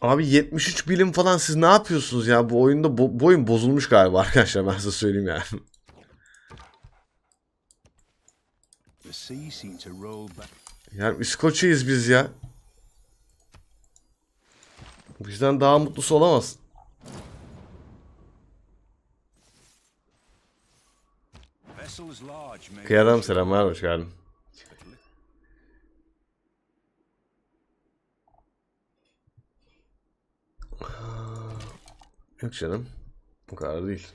Abi 73 bilim falan siz ne yapıyorsunuz ya? Bu oyunda bo bu oyun bozulmuş galiba arkadaşlar ben size söyleyeyim yani. Yani İskoçya'yız biz ya. Bizden daha mutlusu olamazsın. Kıyadam selamlar hoş geldin. Yok canım. Bu kadar değil.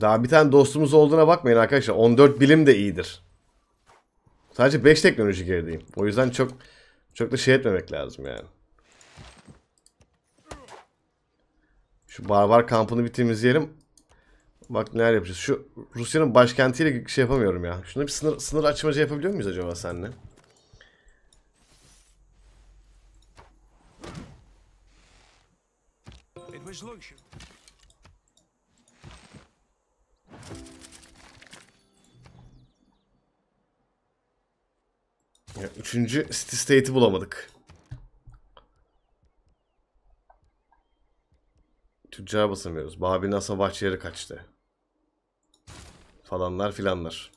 Daha bir tane dostumuz olduğuna bakmayın arkadaşlar. 14 bilim de iyidir. Sadece 5 teknoloji gerideyim. O yüzden çok çok da şey etmemek lazım yani. Şu barbar kampını bir temizleyelim. Bak neler yapacağız. Şu Rusya'nın başkentiyle şey yapamıyorum ya. Şuna bir sınır, sınır açmaca yapabiliyor muyuz acaba seninle? Ya, üçüncü city state'i bulamadık. tüccara basamıyoruz. Babil'in nasıl bahçeleri kaçtı. Falanlar filanlar.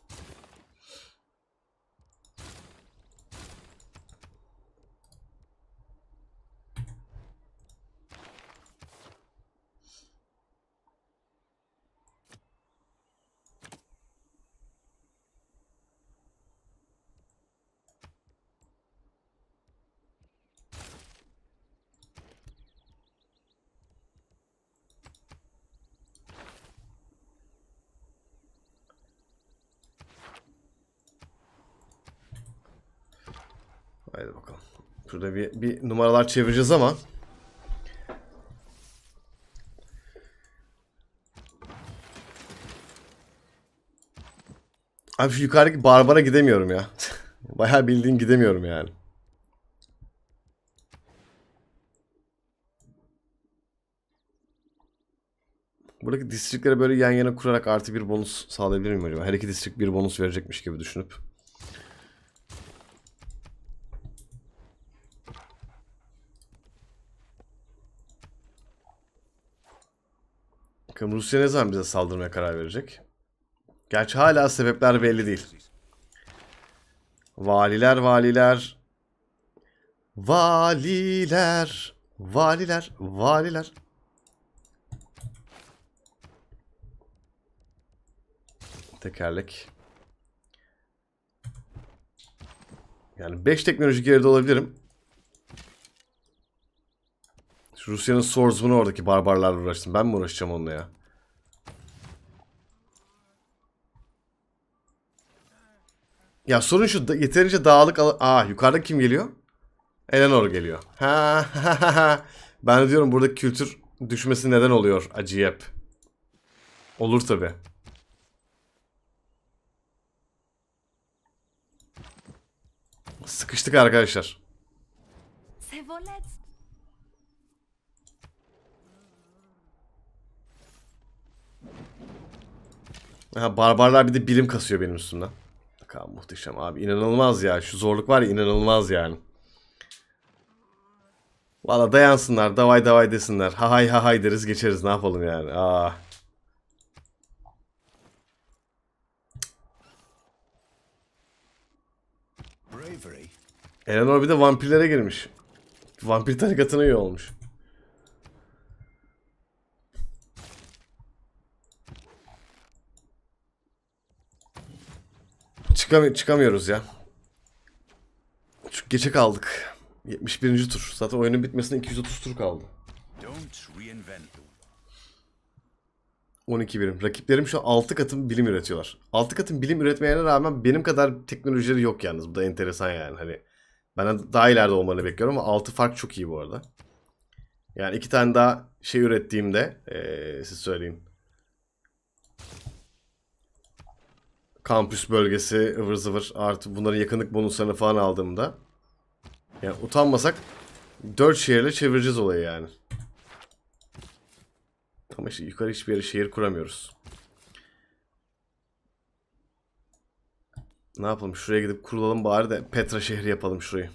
Haydi bakalım. Şurada bir, bir numaralar çevireceğiz ama. Abi şu yukarıdaki Barbara gidemiyorum ya. Bayağı bildiğin gidemiyorum yani. Buradaki distriklere böyle yan yana kurarak artı bir bonus sağlayabilir miyim acaba? Her iki distrik bir bonus verecekmiş gibi düşünüp. Bakalım Rusya ne zaman bize saldırmaya karar verecek? Gerçi hala sebepler belli değil. Valiler, valiler. Valiler. Valiler, valiler. Tekerlek. Yani 5 teknoloji geride olabilirim. Rusya'nın swordsman'ı oradaki barbarlarla uğraştım. Ben mi uğraşacağım onunla ya? Ya sorun şu yeterince dağlık al Aa yukarıda kim geliyor? Eleanor geliyor. Ha Ben diyorum buradaki kültür düşmesi neden oluyor acıyep. Olur tabi. Sıkıştık arkadaşlar. Sevolets Ha, barbarlar bir de bilim kasıyor benim üstümden. Bak muhteşem abi. inanılmaz ya. Şu zorluk var ya inanılmaz yani. Valla dayansınlar. Davay davay desinler. Ha hay ha hay deriz geçeriz. Ne yapalım yani. Aa. Ah. Eleanor bir de vampirlere girmiş. Vampir tarikatına iyi olmuş. Çıkam çıkamıyoruz ya. Çünkü geçe kaldık. 71. tur. Zaten oyunun bitmesine 230 tur kaldı. 12 birim. Rakiplerim şu an 6 katım bilim üretiyorlar. 6 katın bilim üretmeyene rağmen benim kadar teknolojileri yok yalnız. Bu da enteresan yani. Hani ben daha ileride olmanı bekliyorum ama 6 fark çok iyi bu arada. Yani iki tane daha şey ürettiğimde ee, siz söyleyin. kampüs bölgesi ıvır zıvır artı bunların yakınlık bonuslarını falan aldığımda. Yani utanmasak dört şehirle çevireceğiz olayı yani. Ama işte yukarı hiçbir yere şehir kuramıyoruz. Ne yapalım şuraya gidip kurulalım bari de Petra şehri yapalım şurayı.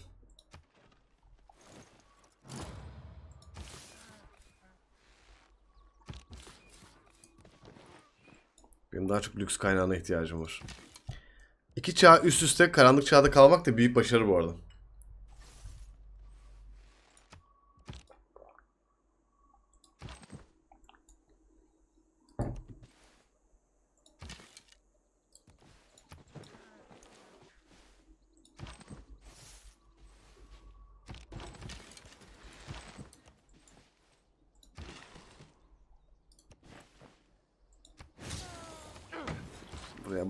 Benim daha çok lüks kaynağına ihtiyacım var. İki çağ üst üste karanlık çağda kalmak da büyük başarı bu arada.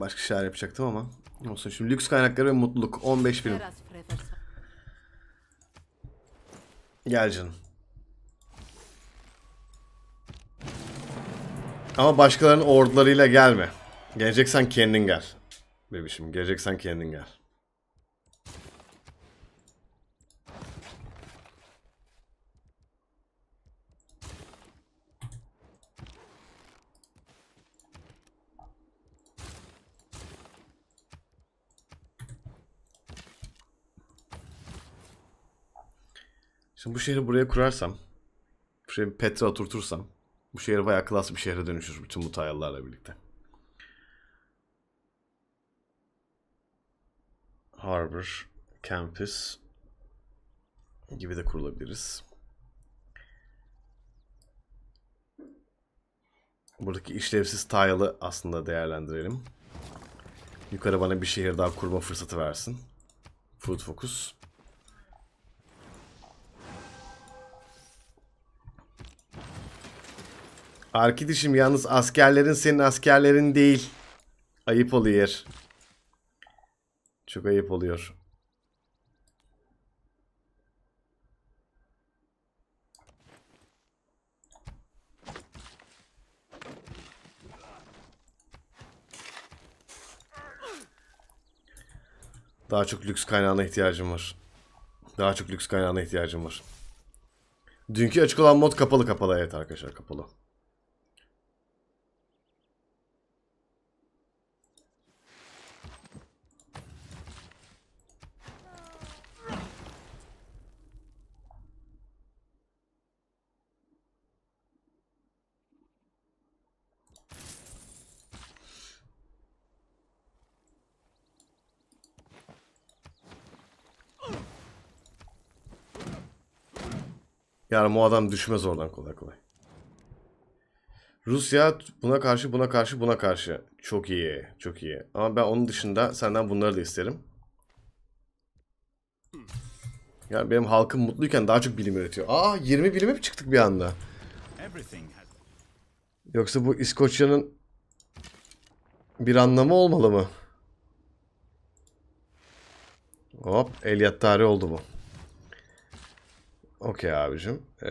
başka şeyler yapacaktım ama. Olsun şimdi lüks kaynakları ve mutluluk. 15 bin. Gel canım. Ama başkalarının ordularıyla gelme. Geleceksen kendin gel. Bebişim geleceksen kendin gel. Şimdi bu şehri buraya kurarsam, şuraya bir Petra oturtursam bu şehir bayağı klas bir şehre dönüşür bütün bu tayallarla birlikte. Harbor, Campus gibi de kurulabiliriz. Buradaki işlevsiz tile'ı aslında değerlendirelim. Yukarı bana bir şehir daha kurma fırsatı versin. Food Focus. Arkadaşım yalnız askerlerin senin askerlerin değil. Ayıp oluyor. Çok ayıp oluyor. Daha çok lüks kaynağına ihtiyacım var. Daha çok lüks kaynağına ihtiyacım var. Dünkü açık olan mod kapalı kapalı evet arkadaşlar kapalı. Yani bu adam düşmez oradan kolay kolay. Rusya buna karşı, buna karşı, buna karşı. Çok iyi, çok iyi. Ama ben onun dışında senden bunları da isterim. Yani benim halkım mutluyken daha çok bilim üretiyor. Aa 20 bilime mi çıktık bir anda? Yoksa bu İskoçya'nın bir anlamı olmalı mı? Hop, el yattari oldu bu. Okey abicim. Ee,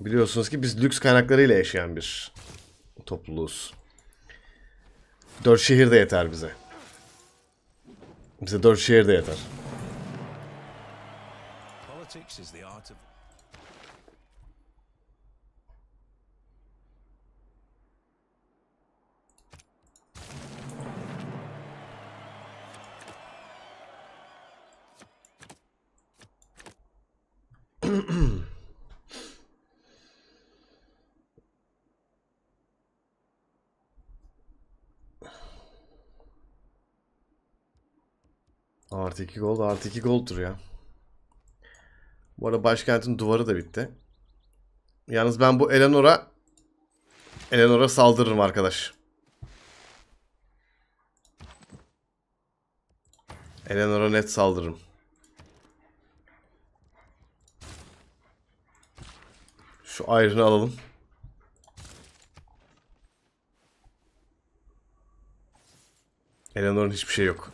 biliyorsunuz ki biz lüks kaynaklarıyla yaşayan bir topluluğuz. Dört şehir de yeter bize. Bize dört şehir de yeter. Politics is the art of Artı 2 gold. Artı 2 gold duruyor. Bu arada başkentin duvarı da bitti. Yalnız ben bu Eleanor'a Eleanor'a saldırırım arkadaş. Eleanor'a net saldırırım. Şu ayrını alalım. Eleanor'un hiçbir şey yok.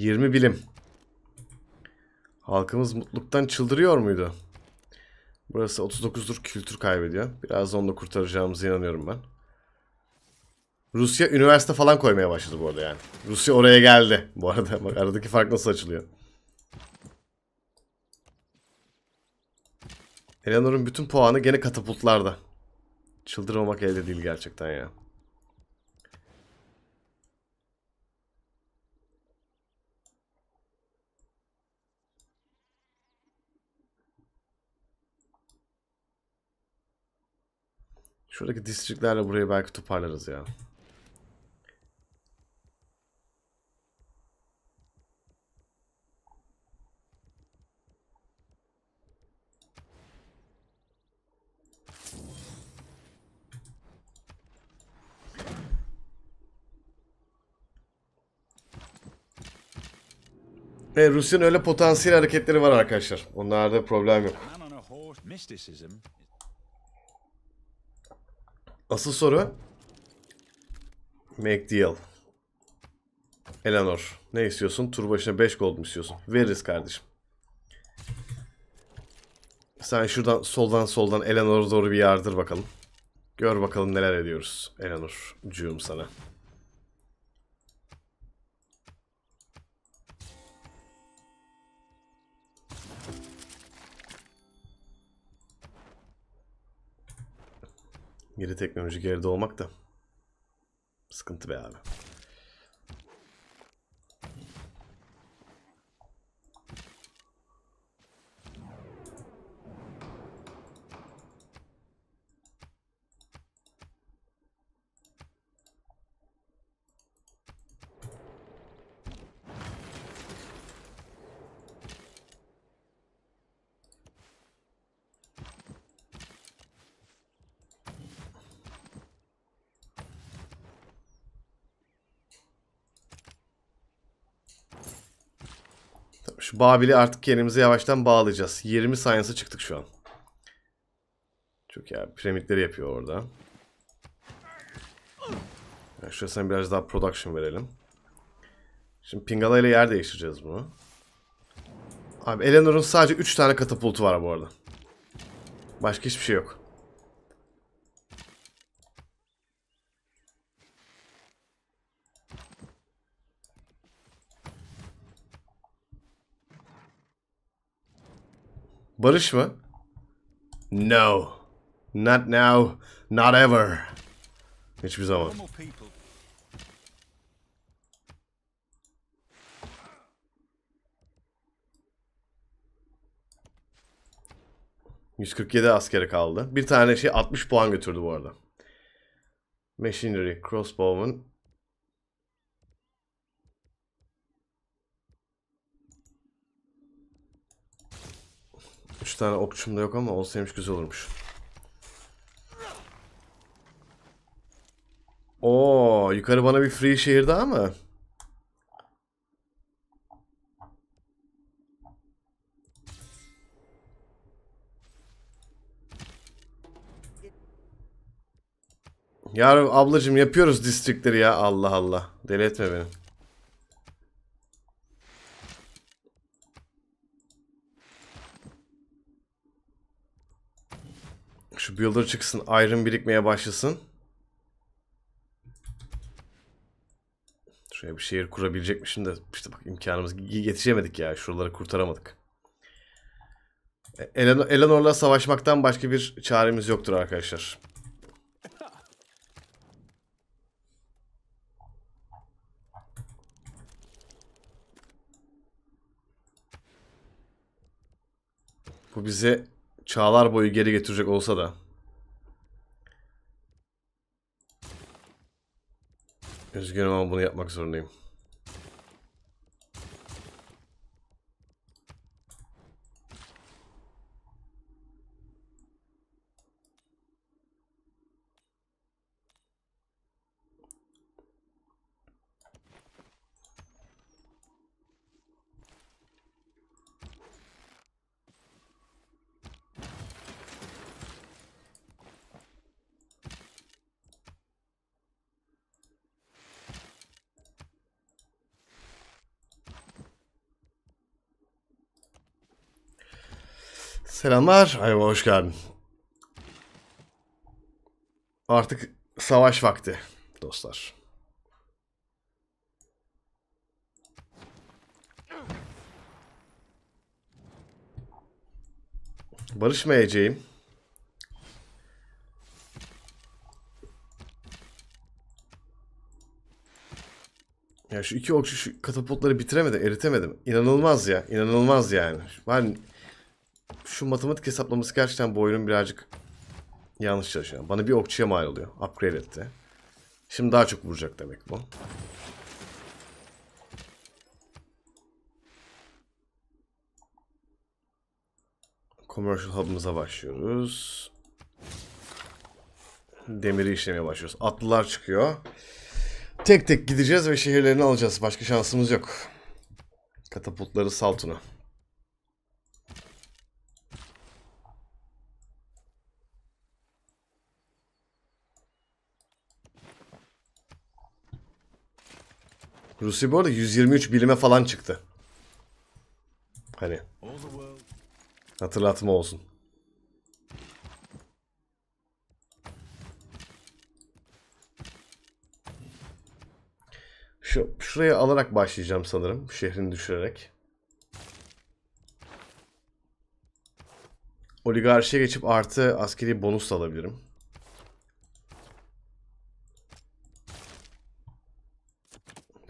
20 bilim. Halkımız mutluluktan çıldırıyor muydu? Burası 39'dur kültür kaybediyor. Biraz onu da kurtaracağımıza inanıyorum ben. Rusya üniversite falan koymaya başladı bu arada yani. Rusya oraya geldi bu arada. Bak aradaki fark nasıl açılıyor. Eleanor'un bütün puanı gene katapultlarda. Çıldırmamak elde değil gerçekten ya. Şuradaki districtlerle burayı belki toparlarız ya. Evet, Rusya'nın öyle potansiyel hareketleri var arkadaşlar. Onlarda problem yok. Asıl soru. Make deal. Eleanor. Ne istiyorsun? Tur başına 5 gold mu istiyorsun? Veririz kardeşim. Sen şuradan soldan soldan Eleanor'a doğru bir yardır bakalım. Gör bakalım neler ediyoruz Eleanor'cuğum sana. Geri teknoloji geride olmak da sıkıntı be abi. Babil'i artık kendimize yavaştan bağlayacağız. 20 science'a çıktık şu an. Çok ya piramitleri yapıyor orada. Yani sen biraz daha production verelim. Şimdi Pingala ile yer değiştireceğiz bunu. Abi Eleanor'un sadece 3 tane katapultu var bu arada. Başka hiçbir şey yok. Barış mı? No. Not now. Not ever. Hiçbir zaman. ...147 askeri kaldı. Bir tane şey 60 puan götürdü bu arada. Machinery, Crossbowman... 3 tane okçum da yok ama olsaymış güzel olurmuş. Oo, yukarı bana bir free şehir daha mı? Ya ablacım yapıyoruz distrikleri ya Allah Allah. Deli etme beni. Şu builder çıksın. Iron birikmeye başlasın. Şuraya bir şehir kurabilecekmişim de işte bak imkanımız yetişemedik ya. Şuraları kurtaramadık. E, Eleanor'la savaşmaktan başka bir çaremiz yoktur arkadaşlar. Bu bize çağlar boyu geri getirecek olsa da. Üzgünüm ama bunu yapmak zorundayım. Selamlar, Ayva hoş geldin. Artık savaş vakti dostlar. Barışmayacağım. Ya şu iki okçu şu katapotları bitiremedim, eritemedim. İnanılmaz ya, inanılmaz yani. Ben şu matematik hesaplaması gerçekten bu oyunun birazcık yanlış çalışıyor. Bana bir okçuya mal oluyor. Upgrade etti. Şimdi daha çok vuracak demek bu. Commercial Hub'ımıza başlıyoruz. Demiri işlemeye başlıyoruz. Atlılar çıkıyor. Tek tek gideceğiz ve şehirlerini alacağız. Başka şansımız yok. Katapultları Saltun'a. Rusya bu arada 123 bilime falan çıktı. Hani. Hatırlatma olsun. Şu, şuraya alarak başlayacağım sanırım. Şehrini düşürerek. Oligarşiye geçip artı askeri bonus alabilirim.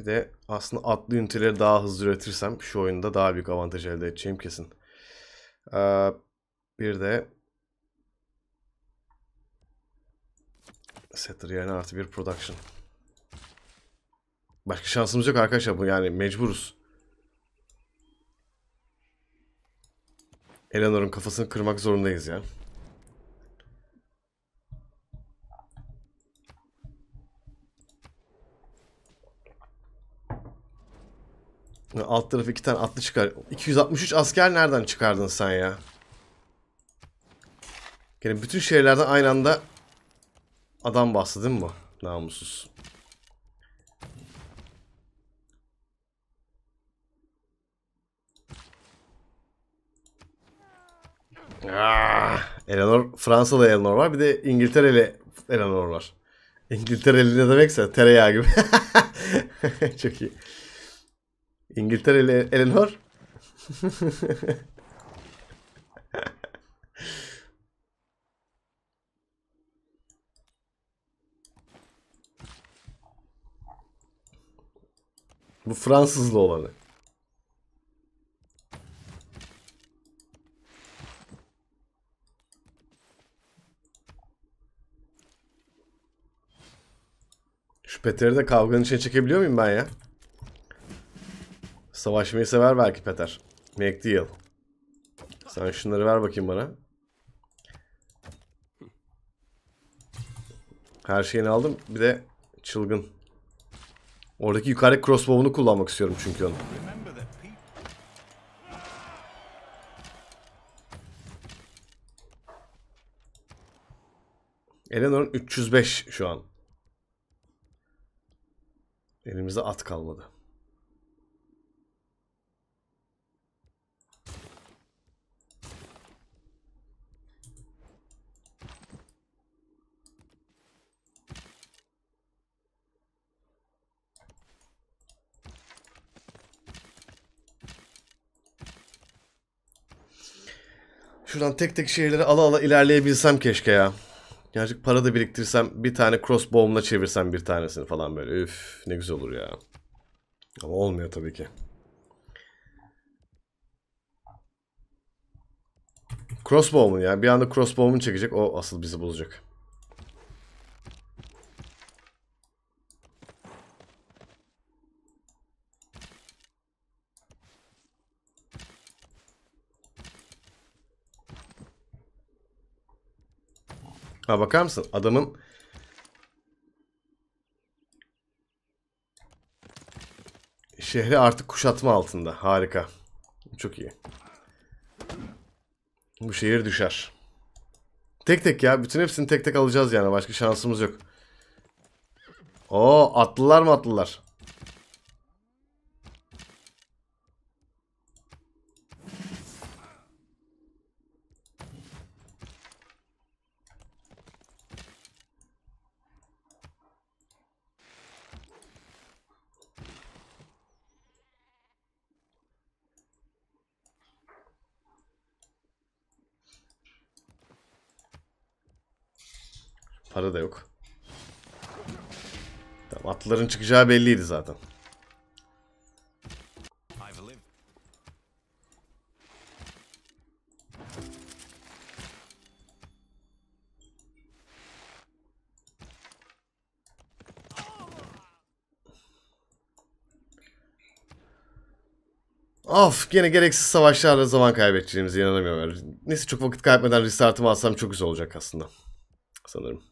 Bir de aslında atlı üniteleri daha hızlı üretirsem şu oyunda daha büyük avantaj elde edeceğim kesin. Ee, bir de Setter yerine artı bir production. Başka şansımız yok arkadaşlar bu yani mecburuz. Eleanor'un kafasını kırmak zorundayız ya. Alt tarafı iki tane atlı çıkar. 263 asker nereden çıkardın sen ya? Yani bütün şehirlerden aynı anda adam bastı değil mi bu? Namussuz. Aa, ah! Eleanor, Fransa'da Eleanor var. Bir de İngiltereli Eleanor var. İngiltereli ne demekse tereyağı gibi. Çok iyi. İngiltereli Eleanor. Bu Fransızlı olanı. Şu Peter'i de kavganın içine çekebiliyor muyum ben ya? Savaşmayı sever belki Peter. Make deal. Sen şunları ver bakayım bana. Her şeyini aldım. Bir de çılgın. Oradaki yukarıdaki crossbow'unu kullanmak istiyorum çünkü onu. Eleanor'un 305 şu an. Elimizde at kalmadı. Şuradan tek tek şehirleri ala ala ilerleyebilsem keşke ya. Gerçek para da biriktirsem bir tane crossbow'umla çevirsem bir tanesini falan böyle. Üf ne güzel olur ya. Ama olmuyor tabii ki. Crossbow'un ya. Bir anda crossbow'un çekecek. O asıl bizi bozacak. Ha bakar mısın? Adamın şehri artık kuşatma altında. Harika. Çok iyi. Bu şehir düşer. Tek tek ya. Bütün hepsini tek tek alacağız yani. Başka şansımız yok. Oo atlılar mı atlılar? Para da yok. Tamam, atların çıkacağı belliydi zaten. Of gene gereksiz savaşlarla zaman kaybedeceğimize inanamıyorum. Neyse çok vakit kaybetmeden restartımı alsam çok güzel olacak aslında. Sanırım.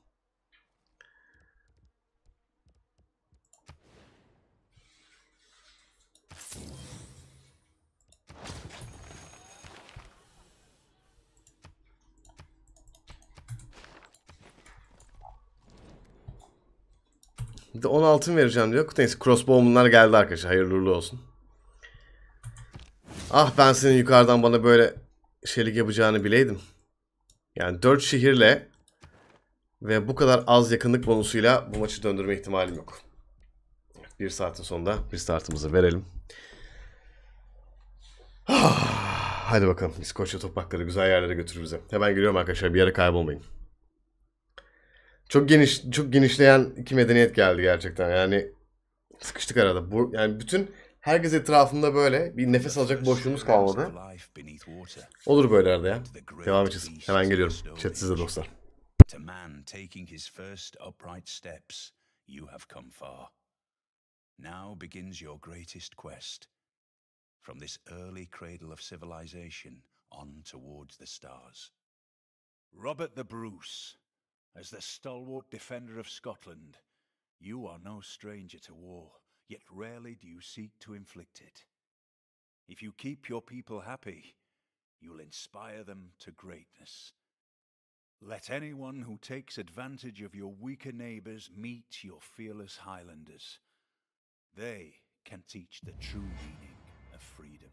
Bir de 10 altın vereceğim diyor. Neyse crossbow'umlar geldi arkadaşlar. Hayırlı uğurlu olsun. Ah ben senin yukarıdan bana böyle şeylik yapacağını bileydim. Yani 4 şehirle ve bu kadar az yakınlık bonusuyla bu maçı döndürme ihtimalim yok. Bir saatin sonunda bir startımızı verelim. Ah, hadi bakalım İskoçya toprakları güzel yerlere götürür bize. Hemen geliyorum arkadaşlar bir yere kaybolmayın. Çok geniş çok genişleyen iki medeniyet geldi gerçekten. Yani sıkıştık arada. Bu, yani bütün herkes etrafında böyle bir nefes alacak boşluğumuz kalmadı. Olur böyle arada ya. Devam edeceğiz. Hemen geliyorum. Chat size dostlar. To man taking his first upright steps, you have come far. Now begins your greatest quest. From this early cradle of civilization on towards the stars. Robert the Bruce, As the stalwart defender of Scotland, you are no stranger to war, yet rarely do you seek to inflict it. If you keep your people happy, you'll inspire them to greatness. Let anyone who takes advantage of your weaker neighbours meet your fearless Highlanders. They can teach the true meaning of freedom.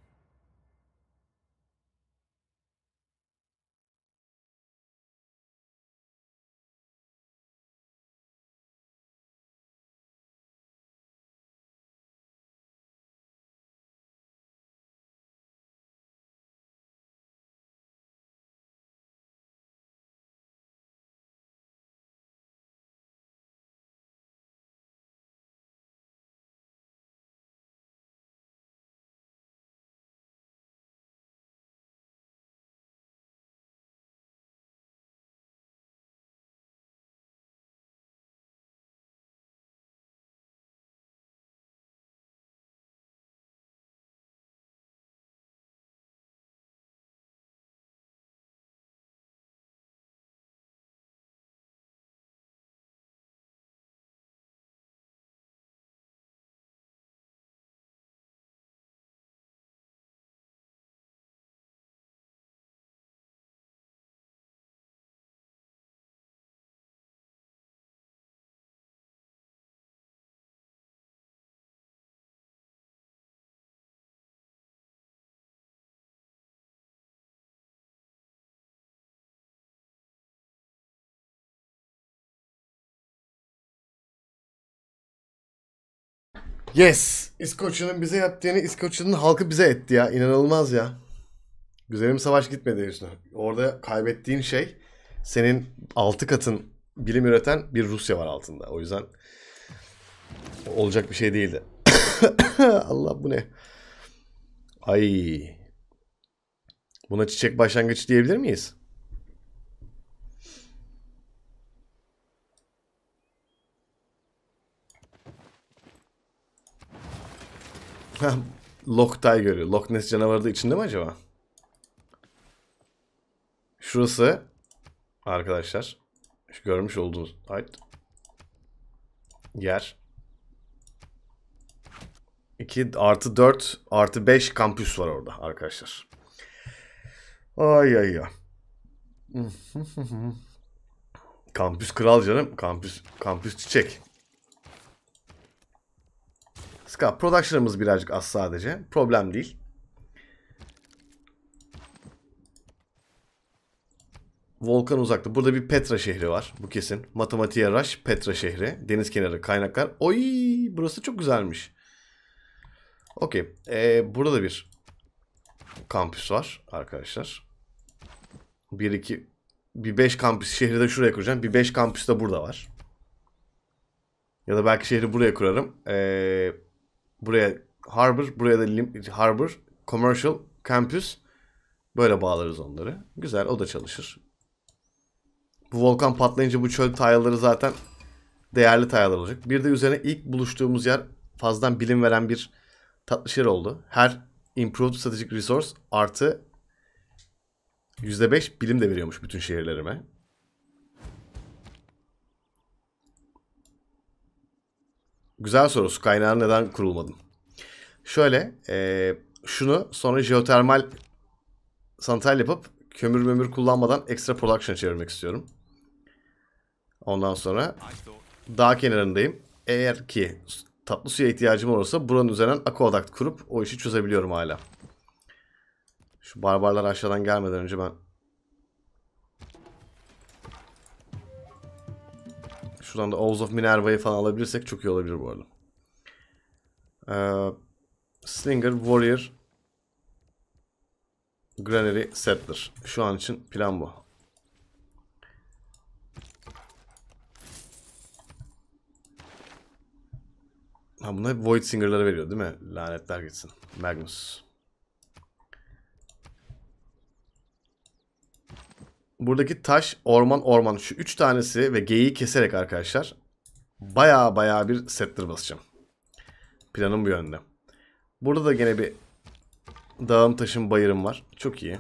Yes. İskoçya'nın bize yaptığını İskoçya'nın halkı bize etti ya. İnanılmaz ya. Güzelim savaş gitmedi üstüne. Orada kaybettiğin şey senin altı katın bilim üreten bir Rusya var altında. O yüzden olacak bir şey değildi. Allah bu ne? Ay. Buna çiçek başlangıç diyebilir miyiz? Loktay görüyor. Loch Ness canavarı da içinde mi acaba? Şurası arkadaşlar şu görmüş olduğunuz ay, yer 2 artı 4 artı 5 kampüs var orada arkadaşlar. Ay ay ya. kampüs kral canım. Kampüs kampüs çiçek. Scalp production'ımız birazcık az sadece. Problem değil. Volkan uzakta. Burada bir Petra şehri var. Bu kesin. Matematiğe Rush, Petra şehri. Deniz kenarı, kaynaklar. Oy! Burası çok güzelmiş. Okey. Ee, burada bir kampüs var arkadaşlar. Bir iki, bir beş kampüs şehri de şuraya kuracağım. Bir beş kampüs de burada var. Ya da belki şehri buraya kurarım. Ee, Buraya Harbor, buraya da Lim Harbor, Commercial, Campus. Böyle bağlarız onları. Güzel o da çalışır. Bu volkan patlayınca bu çöl tayaları zaten değerli tayalar olacak. Bir de üzerine ilk buluştuğumuz yer fazladan bilim veren bir tatlı şehir oldu. Her improved strategic resource artı %5 bilim de veriyormuş bütün şehirlerime. Güzel soru. Su kaynağı neden kurulmadım? Şöyle e, şunu sonra jeotermal santral yapıp kömür mömür kullanmadan ekstra production çevirmek istiyorum. Ondan sonra dağ kenarındayım. Eğer ki tatlı suya ihtiyacım olursa buranın üzerinden aquaduct kurup o işi çözebiliyorum hala. Şu barbarlar aşağıdan gelmeden önce ben Şuradan da Oath of Minerva'yı falan alabilirsek çok iyi olabilir bu arada. Ee, Slinger, Warrior, Granary, Settler. Şu an için plan bu. Ha bunlar hep Void Singer'ları veriyor değil mi? Lanetler gitsin. Magnus. buradaki taş orman orman şu üç tanesi ve geyiği keserek arkadaşlar baya baya bir settir basacağım. Planım bu yönde. Burada da gene bir dağım taşım bayırım var. Çok iyi.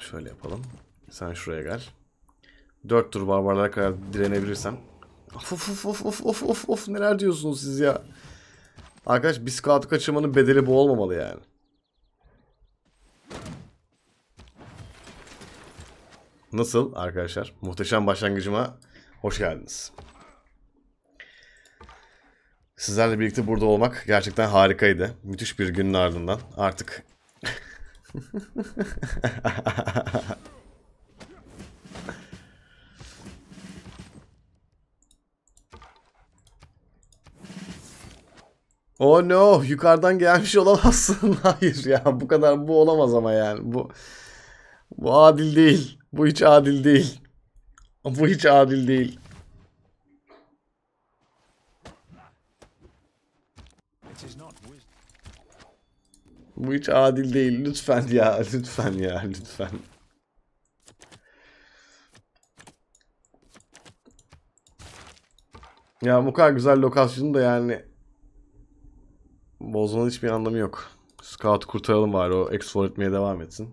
Şöyle yapalım. Sen şuraya gel. dört tur barbarlara kadar direnebilirsem. Of of of of of of of neler diyorsunuz siz ya. Arkadaş biz kağıt kaçırmanın bedeli bu olmamalı yani. Nasıl arkadaşlar? Muhteşem başlangıcıma hoş geldiniz. Sizlerle birlikte burada olmak gerçekten harikaydı. Müthiş bir günün ardından artık Oh no yukarıdan gelmiş olamazsın. Hayır ya bu kadar bu olamaz ama yani. Bu, bu adil değil. Bu hiç adil değil. Bu hiç adil değil. Bu hiç adil değil. Lütfen ya, lütfen ya, lütfen. Ya bu kadar güzel lokasyonu da yani Bozmanın hiçbir anlamı yok. Scout kurtaralım bari o explore etmeye devam etsin.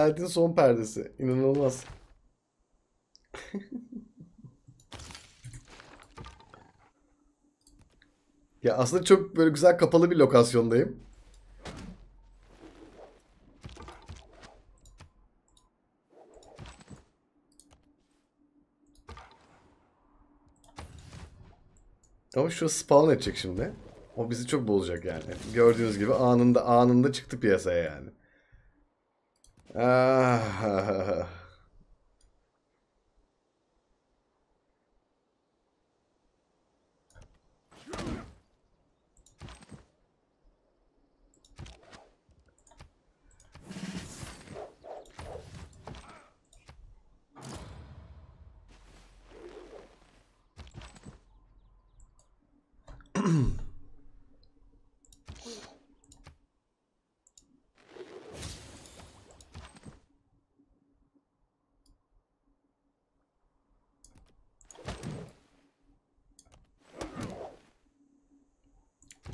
Adaletin son perdesi. İnanılmaz. ya aslında çok böyle güzel kapalı bir lokasyondayım. Ama şu spawn edecek şimdi. O bizi çok bozacak yani. Gördüğünüz gibi anında anında çıktı piyasaya yani. 啊哈哈哈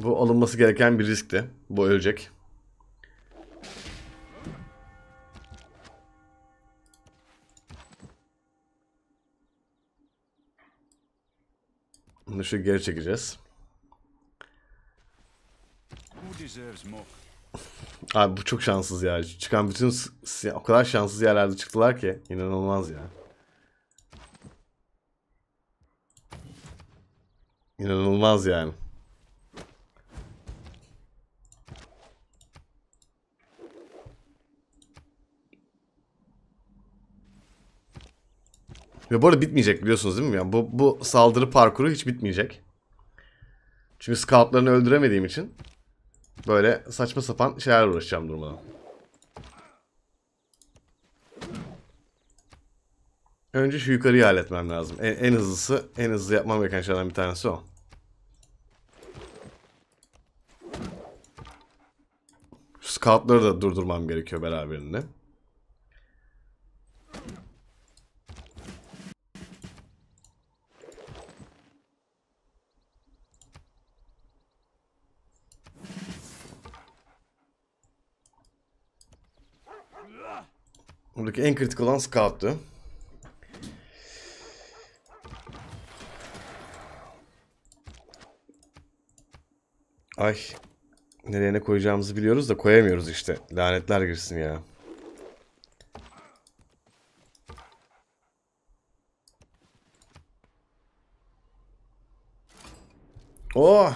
Bu alınması gereken bir riskti. Bu ölecek. Bunu şu geri çekeceğiz. Abi bu çok şanssız ya. Çıkan bütün o kadar şanssız yerlerde çıktılar ki inanılmaz ya. İnanılmaz yani. Ve bu arada bitmeyecek biliyorsunuz değil mi? Yani bu, bu saldırı parkuru hiç bitmeyecek. Çünkü scoutlarını öldüremediğim için böyle saçma sapan şeyler uğraşacağım durmadan. Önce şu yukarıyı halletmem lazım. En, en hızlısı, en hızlı yapmam gereken şeylerden bir tanesi o. Şu scoutları da durdurmam gerekiyor beraberinde. Buradaki en kritik olan scout'tu. Ay. Nereye ne koyacağımızı biliyoruz da koyamıyoruz işte. Lanetler girsin ya. Oh!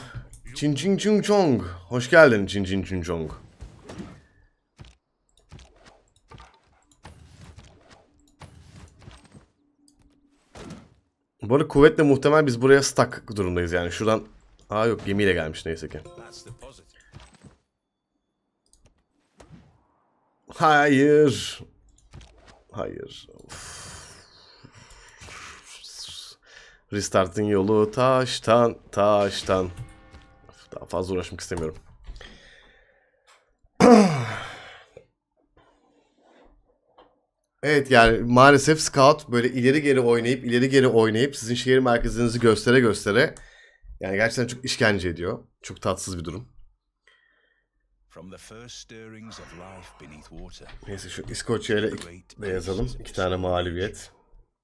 Çin Çin Çin Chong. Hoş geldin Çin Çin Çin Chong. Bu arada kuvvetle muhtemel biz buraya stuck durumdayız yani. Şuradan... Aa yok gemiyle gelmiş neyse ki. Hayır. Hayır. Of. Restart'ın yolu taştan taştan. Daha fazla uğraşmak istemiyorum. Evet yani maalesef Scout böyle ileri geri oynayıp ileri geri oynayıp sizin şehir merkezinizi göstere göstere yani gerçekten çok işkence ediyor. Çok tatsız bir durum. Neyse şu İskoçya ile de yazalım. İki tane mağlubiyet.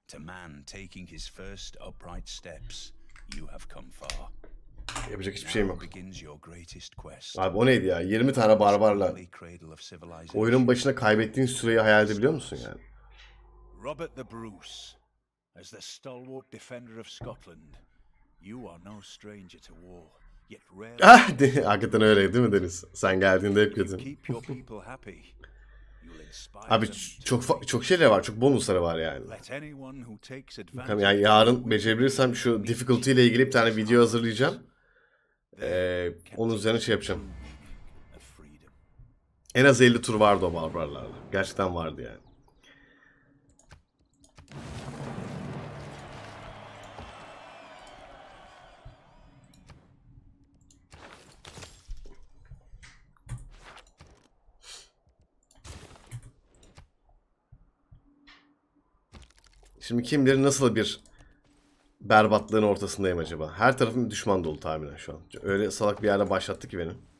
To man taking his first upright steps, you have come far. Yapacak hiçbir şeyim yok. Abi o neydi ya? 20 tane barbarla. Oyunun başına kaybettiğin süreyi hayal edebiliyor musun yani? Robert the Bruce, as the stalwart defender of Scotland, you are no stranger to war. Ah, hakikaten öyle değil mi Deniz? Sen geldiğinde hep kötü. Abi çok çok şeyler var, çok bonusları var yani. Yani yarın becerebilirsem şu difficulty ile ilgili bir tane video hazırlayacağım. Ee, onun üzerine şey yapacağım. En az 50 tur vardı o barbarlarla. Gerçekten vardı yani. Şimdi kim bilir nasıl bir berbatlığın ortasındayım acaba? Her tarafım düşman dolu tahminen şu an. Öyle salak bir yerde başlattı ki beni.